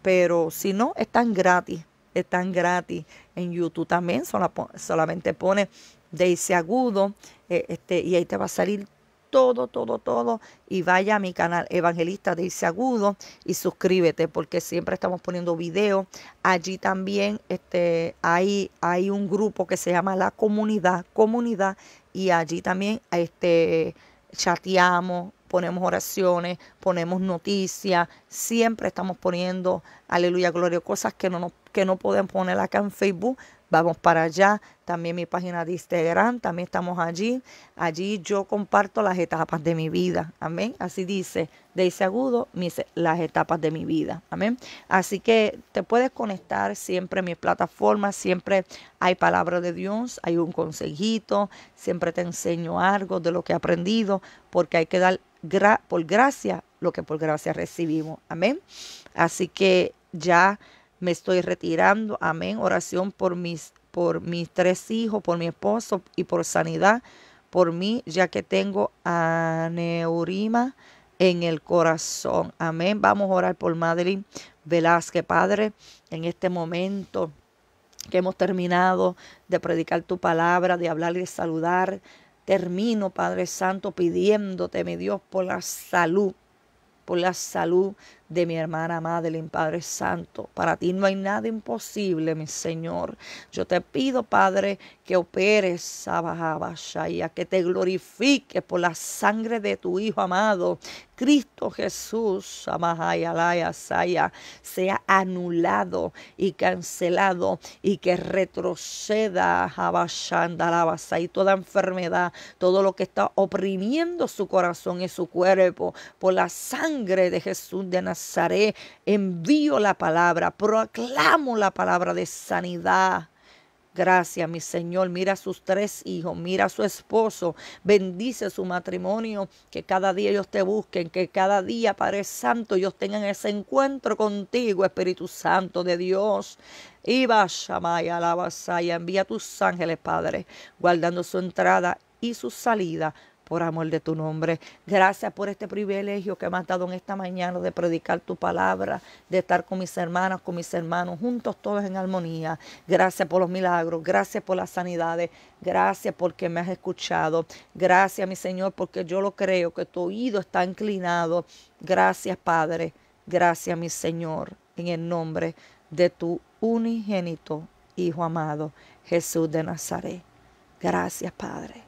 Pero si no, están gratis. Están gratis. En YouTube también solamente pone Daisy Agudo. Eh, este, y ahí te va a salir todo, todo, todo y vaya a mi canal Evangelista de Agudo y suscríbete porque siempre estamos poniendo videos. Allí también este, hay, hay un grupo que se llama La Comunidad, Comunidad, y allí también este, chateamos, ponemos oraciones, ponemos noticias, siempre estamos poniendo, aleluya, gloria, cosas que no, nos, que no pueden poner acá en Facebook, Vamos para allá. También mi página de Instagram, también estamos allí. Allí yo comparto las etapas de mi vida. Amén. Así dice dice Agudo, mis, las etapas de mi vida. Amén. Así que te puedes conectar siempre en mis plataformas. Siempre hay palabra de Dios, hay un consejito. Siempre te enseño algo de lo que he aprendido, porque hay que dar por gracia lo que por gracia recibimos. Amén. Así que ya me estoy retirando, amén, oración por mis, por mis tres hijos, por mi esposo y por sanidad, por mí, ya que tengo aneurima en el corazón, amén. Vamos a orar por Madeline Velázquez, Padre, en este momento que hemos terminado de predicar tu palabra, de hablar y de saludar. Termino, Padre Santo, pidiéndote, mi Dios, por la salud, por la salud de mi hermana Madeline, Padre Santo. Para ti no hay nada imposible, mi Señor. Yo te pido, Padre, que operes, que te glorifiques por la sangre de tu Hijo amado, Cristo Jesús, Saya, sea anulado y cancelado y que retroceda y toda enfermedad, todo lo que está oprimiendo su corazón y su cuerpo por la sangre de Jesús de Nazaret envío la palabra, proclamo la palabra de sanidad. Gracias, mi Señor. Mira a sus tres hijos, mira a su esposo. Bendice su matrimonio. Que cada día ellos te busquen, que cada día, Padre Santo, ellos tengan ese encuentro contigo, Espíritu Santo de Dios. Y vaya, alaba, y Envía a tus ángeles, Padre, guardando su entrada y su salida por amor de tu nombre. Gracias por este privilegio que me has dado en esta mañana de predicar tu palabra, de estar con mis hermanas, con mis hermanos, juntos todos en armonía. Gracias por los milagros, gracias por las sanidades, gracias porque me has escuchado. Gracias, mi Señor, porque yo lo creo, que tu oído está inclinado. Gracias, Padre. Gracias, mi Señor, en el nombre de tu unigénito Hijo amado, Jesús de Nazaret. Gracias, Padre.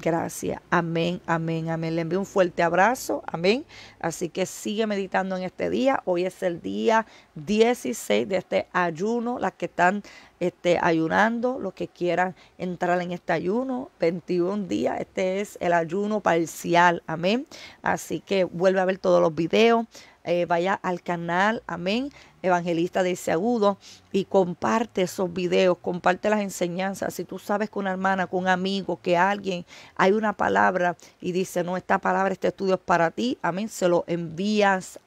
Gracias. Amén, amén, amén. Le envío un fuerte abrazo. Amén. Así que sigue meditando en este día. Hoy es el día 16 de este ayuno. Las que están este, ayunando, los que quieran entrar en este ayuno, 21 días. Este es el ayuno parcial. Amén. Así que vuelve a ver todos los videos. Eh, vaya al canal, amén, evangelista de ese Agudo y comparte esos videos, comparte las enseñanzas. Si tú sabes que una hermana, con un amigo, que alguien, hay una palabra y dice, no, esta palabra, este estudio es para ti, amén, se lo envías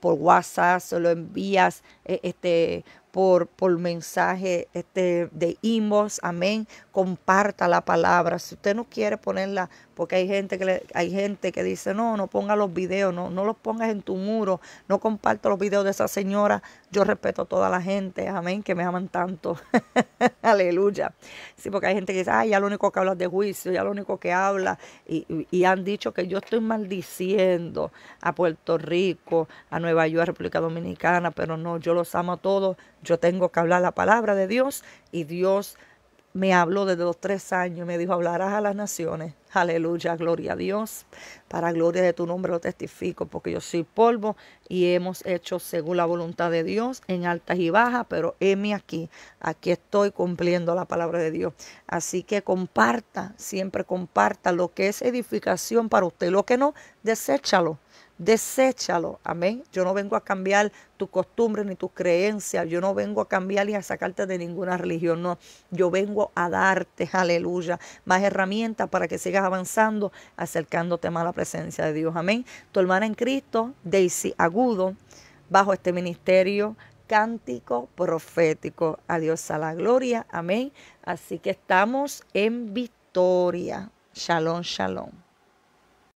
por WhatsApp, se lo envías eh, este, por, por mensaje este, de inbox, amén, comparta la palabra. Si usted no quiere ponerla, porque hay gente que hay gente que dice, no, no ponga los videos, no, no los pongas en tu muro, no comparto los videos de esa señora. Yo respeto a toda la gente, amén, que me aman tanto. Aleluya. Sí, porque hay gente que dice, ay, ya lo único que habla de juicio, ya lo único que habla. Y, y, y han dicho que yo estoy maldiciendo a Puerto Rico, a Nueva York, República Dominicana, pero no, yo los amo a todos yo tengo que hablar la palabra de Dios y Dios me habló desde los tres años, me dijo, hablarás a las naciones. Aleluya, gloria a Dios. Para gloria de tu nombre lo testifico, porque yo soy polvo y hemos hecho según la voluntad de Dios en altas y bajas, pero heme aquí. Aquí estoy cumpliendo la palabra de Dios. Así que comparta, siempre comparta lo que es edificación para usted. Lo que no, deséchalo deséchalo, amén. Yo no vengo a cambiar tus costumbres ni tus creencias, yo no vengo a cambiar y a sacarte de ninguna religión, no, yo vengo a darte, aleluya, más herramientas para que sigas avanzando, acercándote más a la presencia de Dios, amén. Tu hermana en Cristo, Daisy Agudo, bajo este ministerio. Cántico profético. Adiós a la gloria. Amén. Así que estamos en victoria. Shalom, shalom.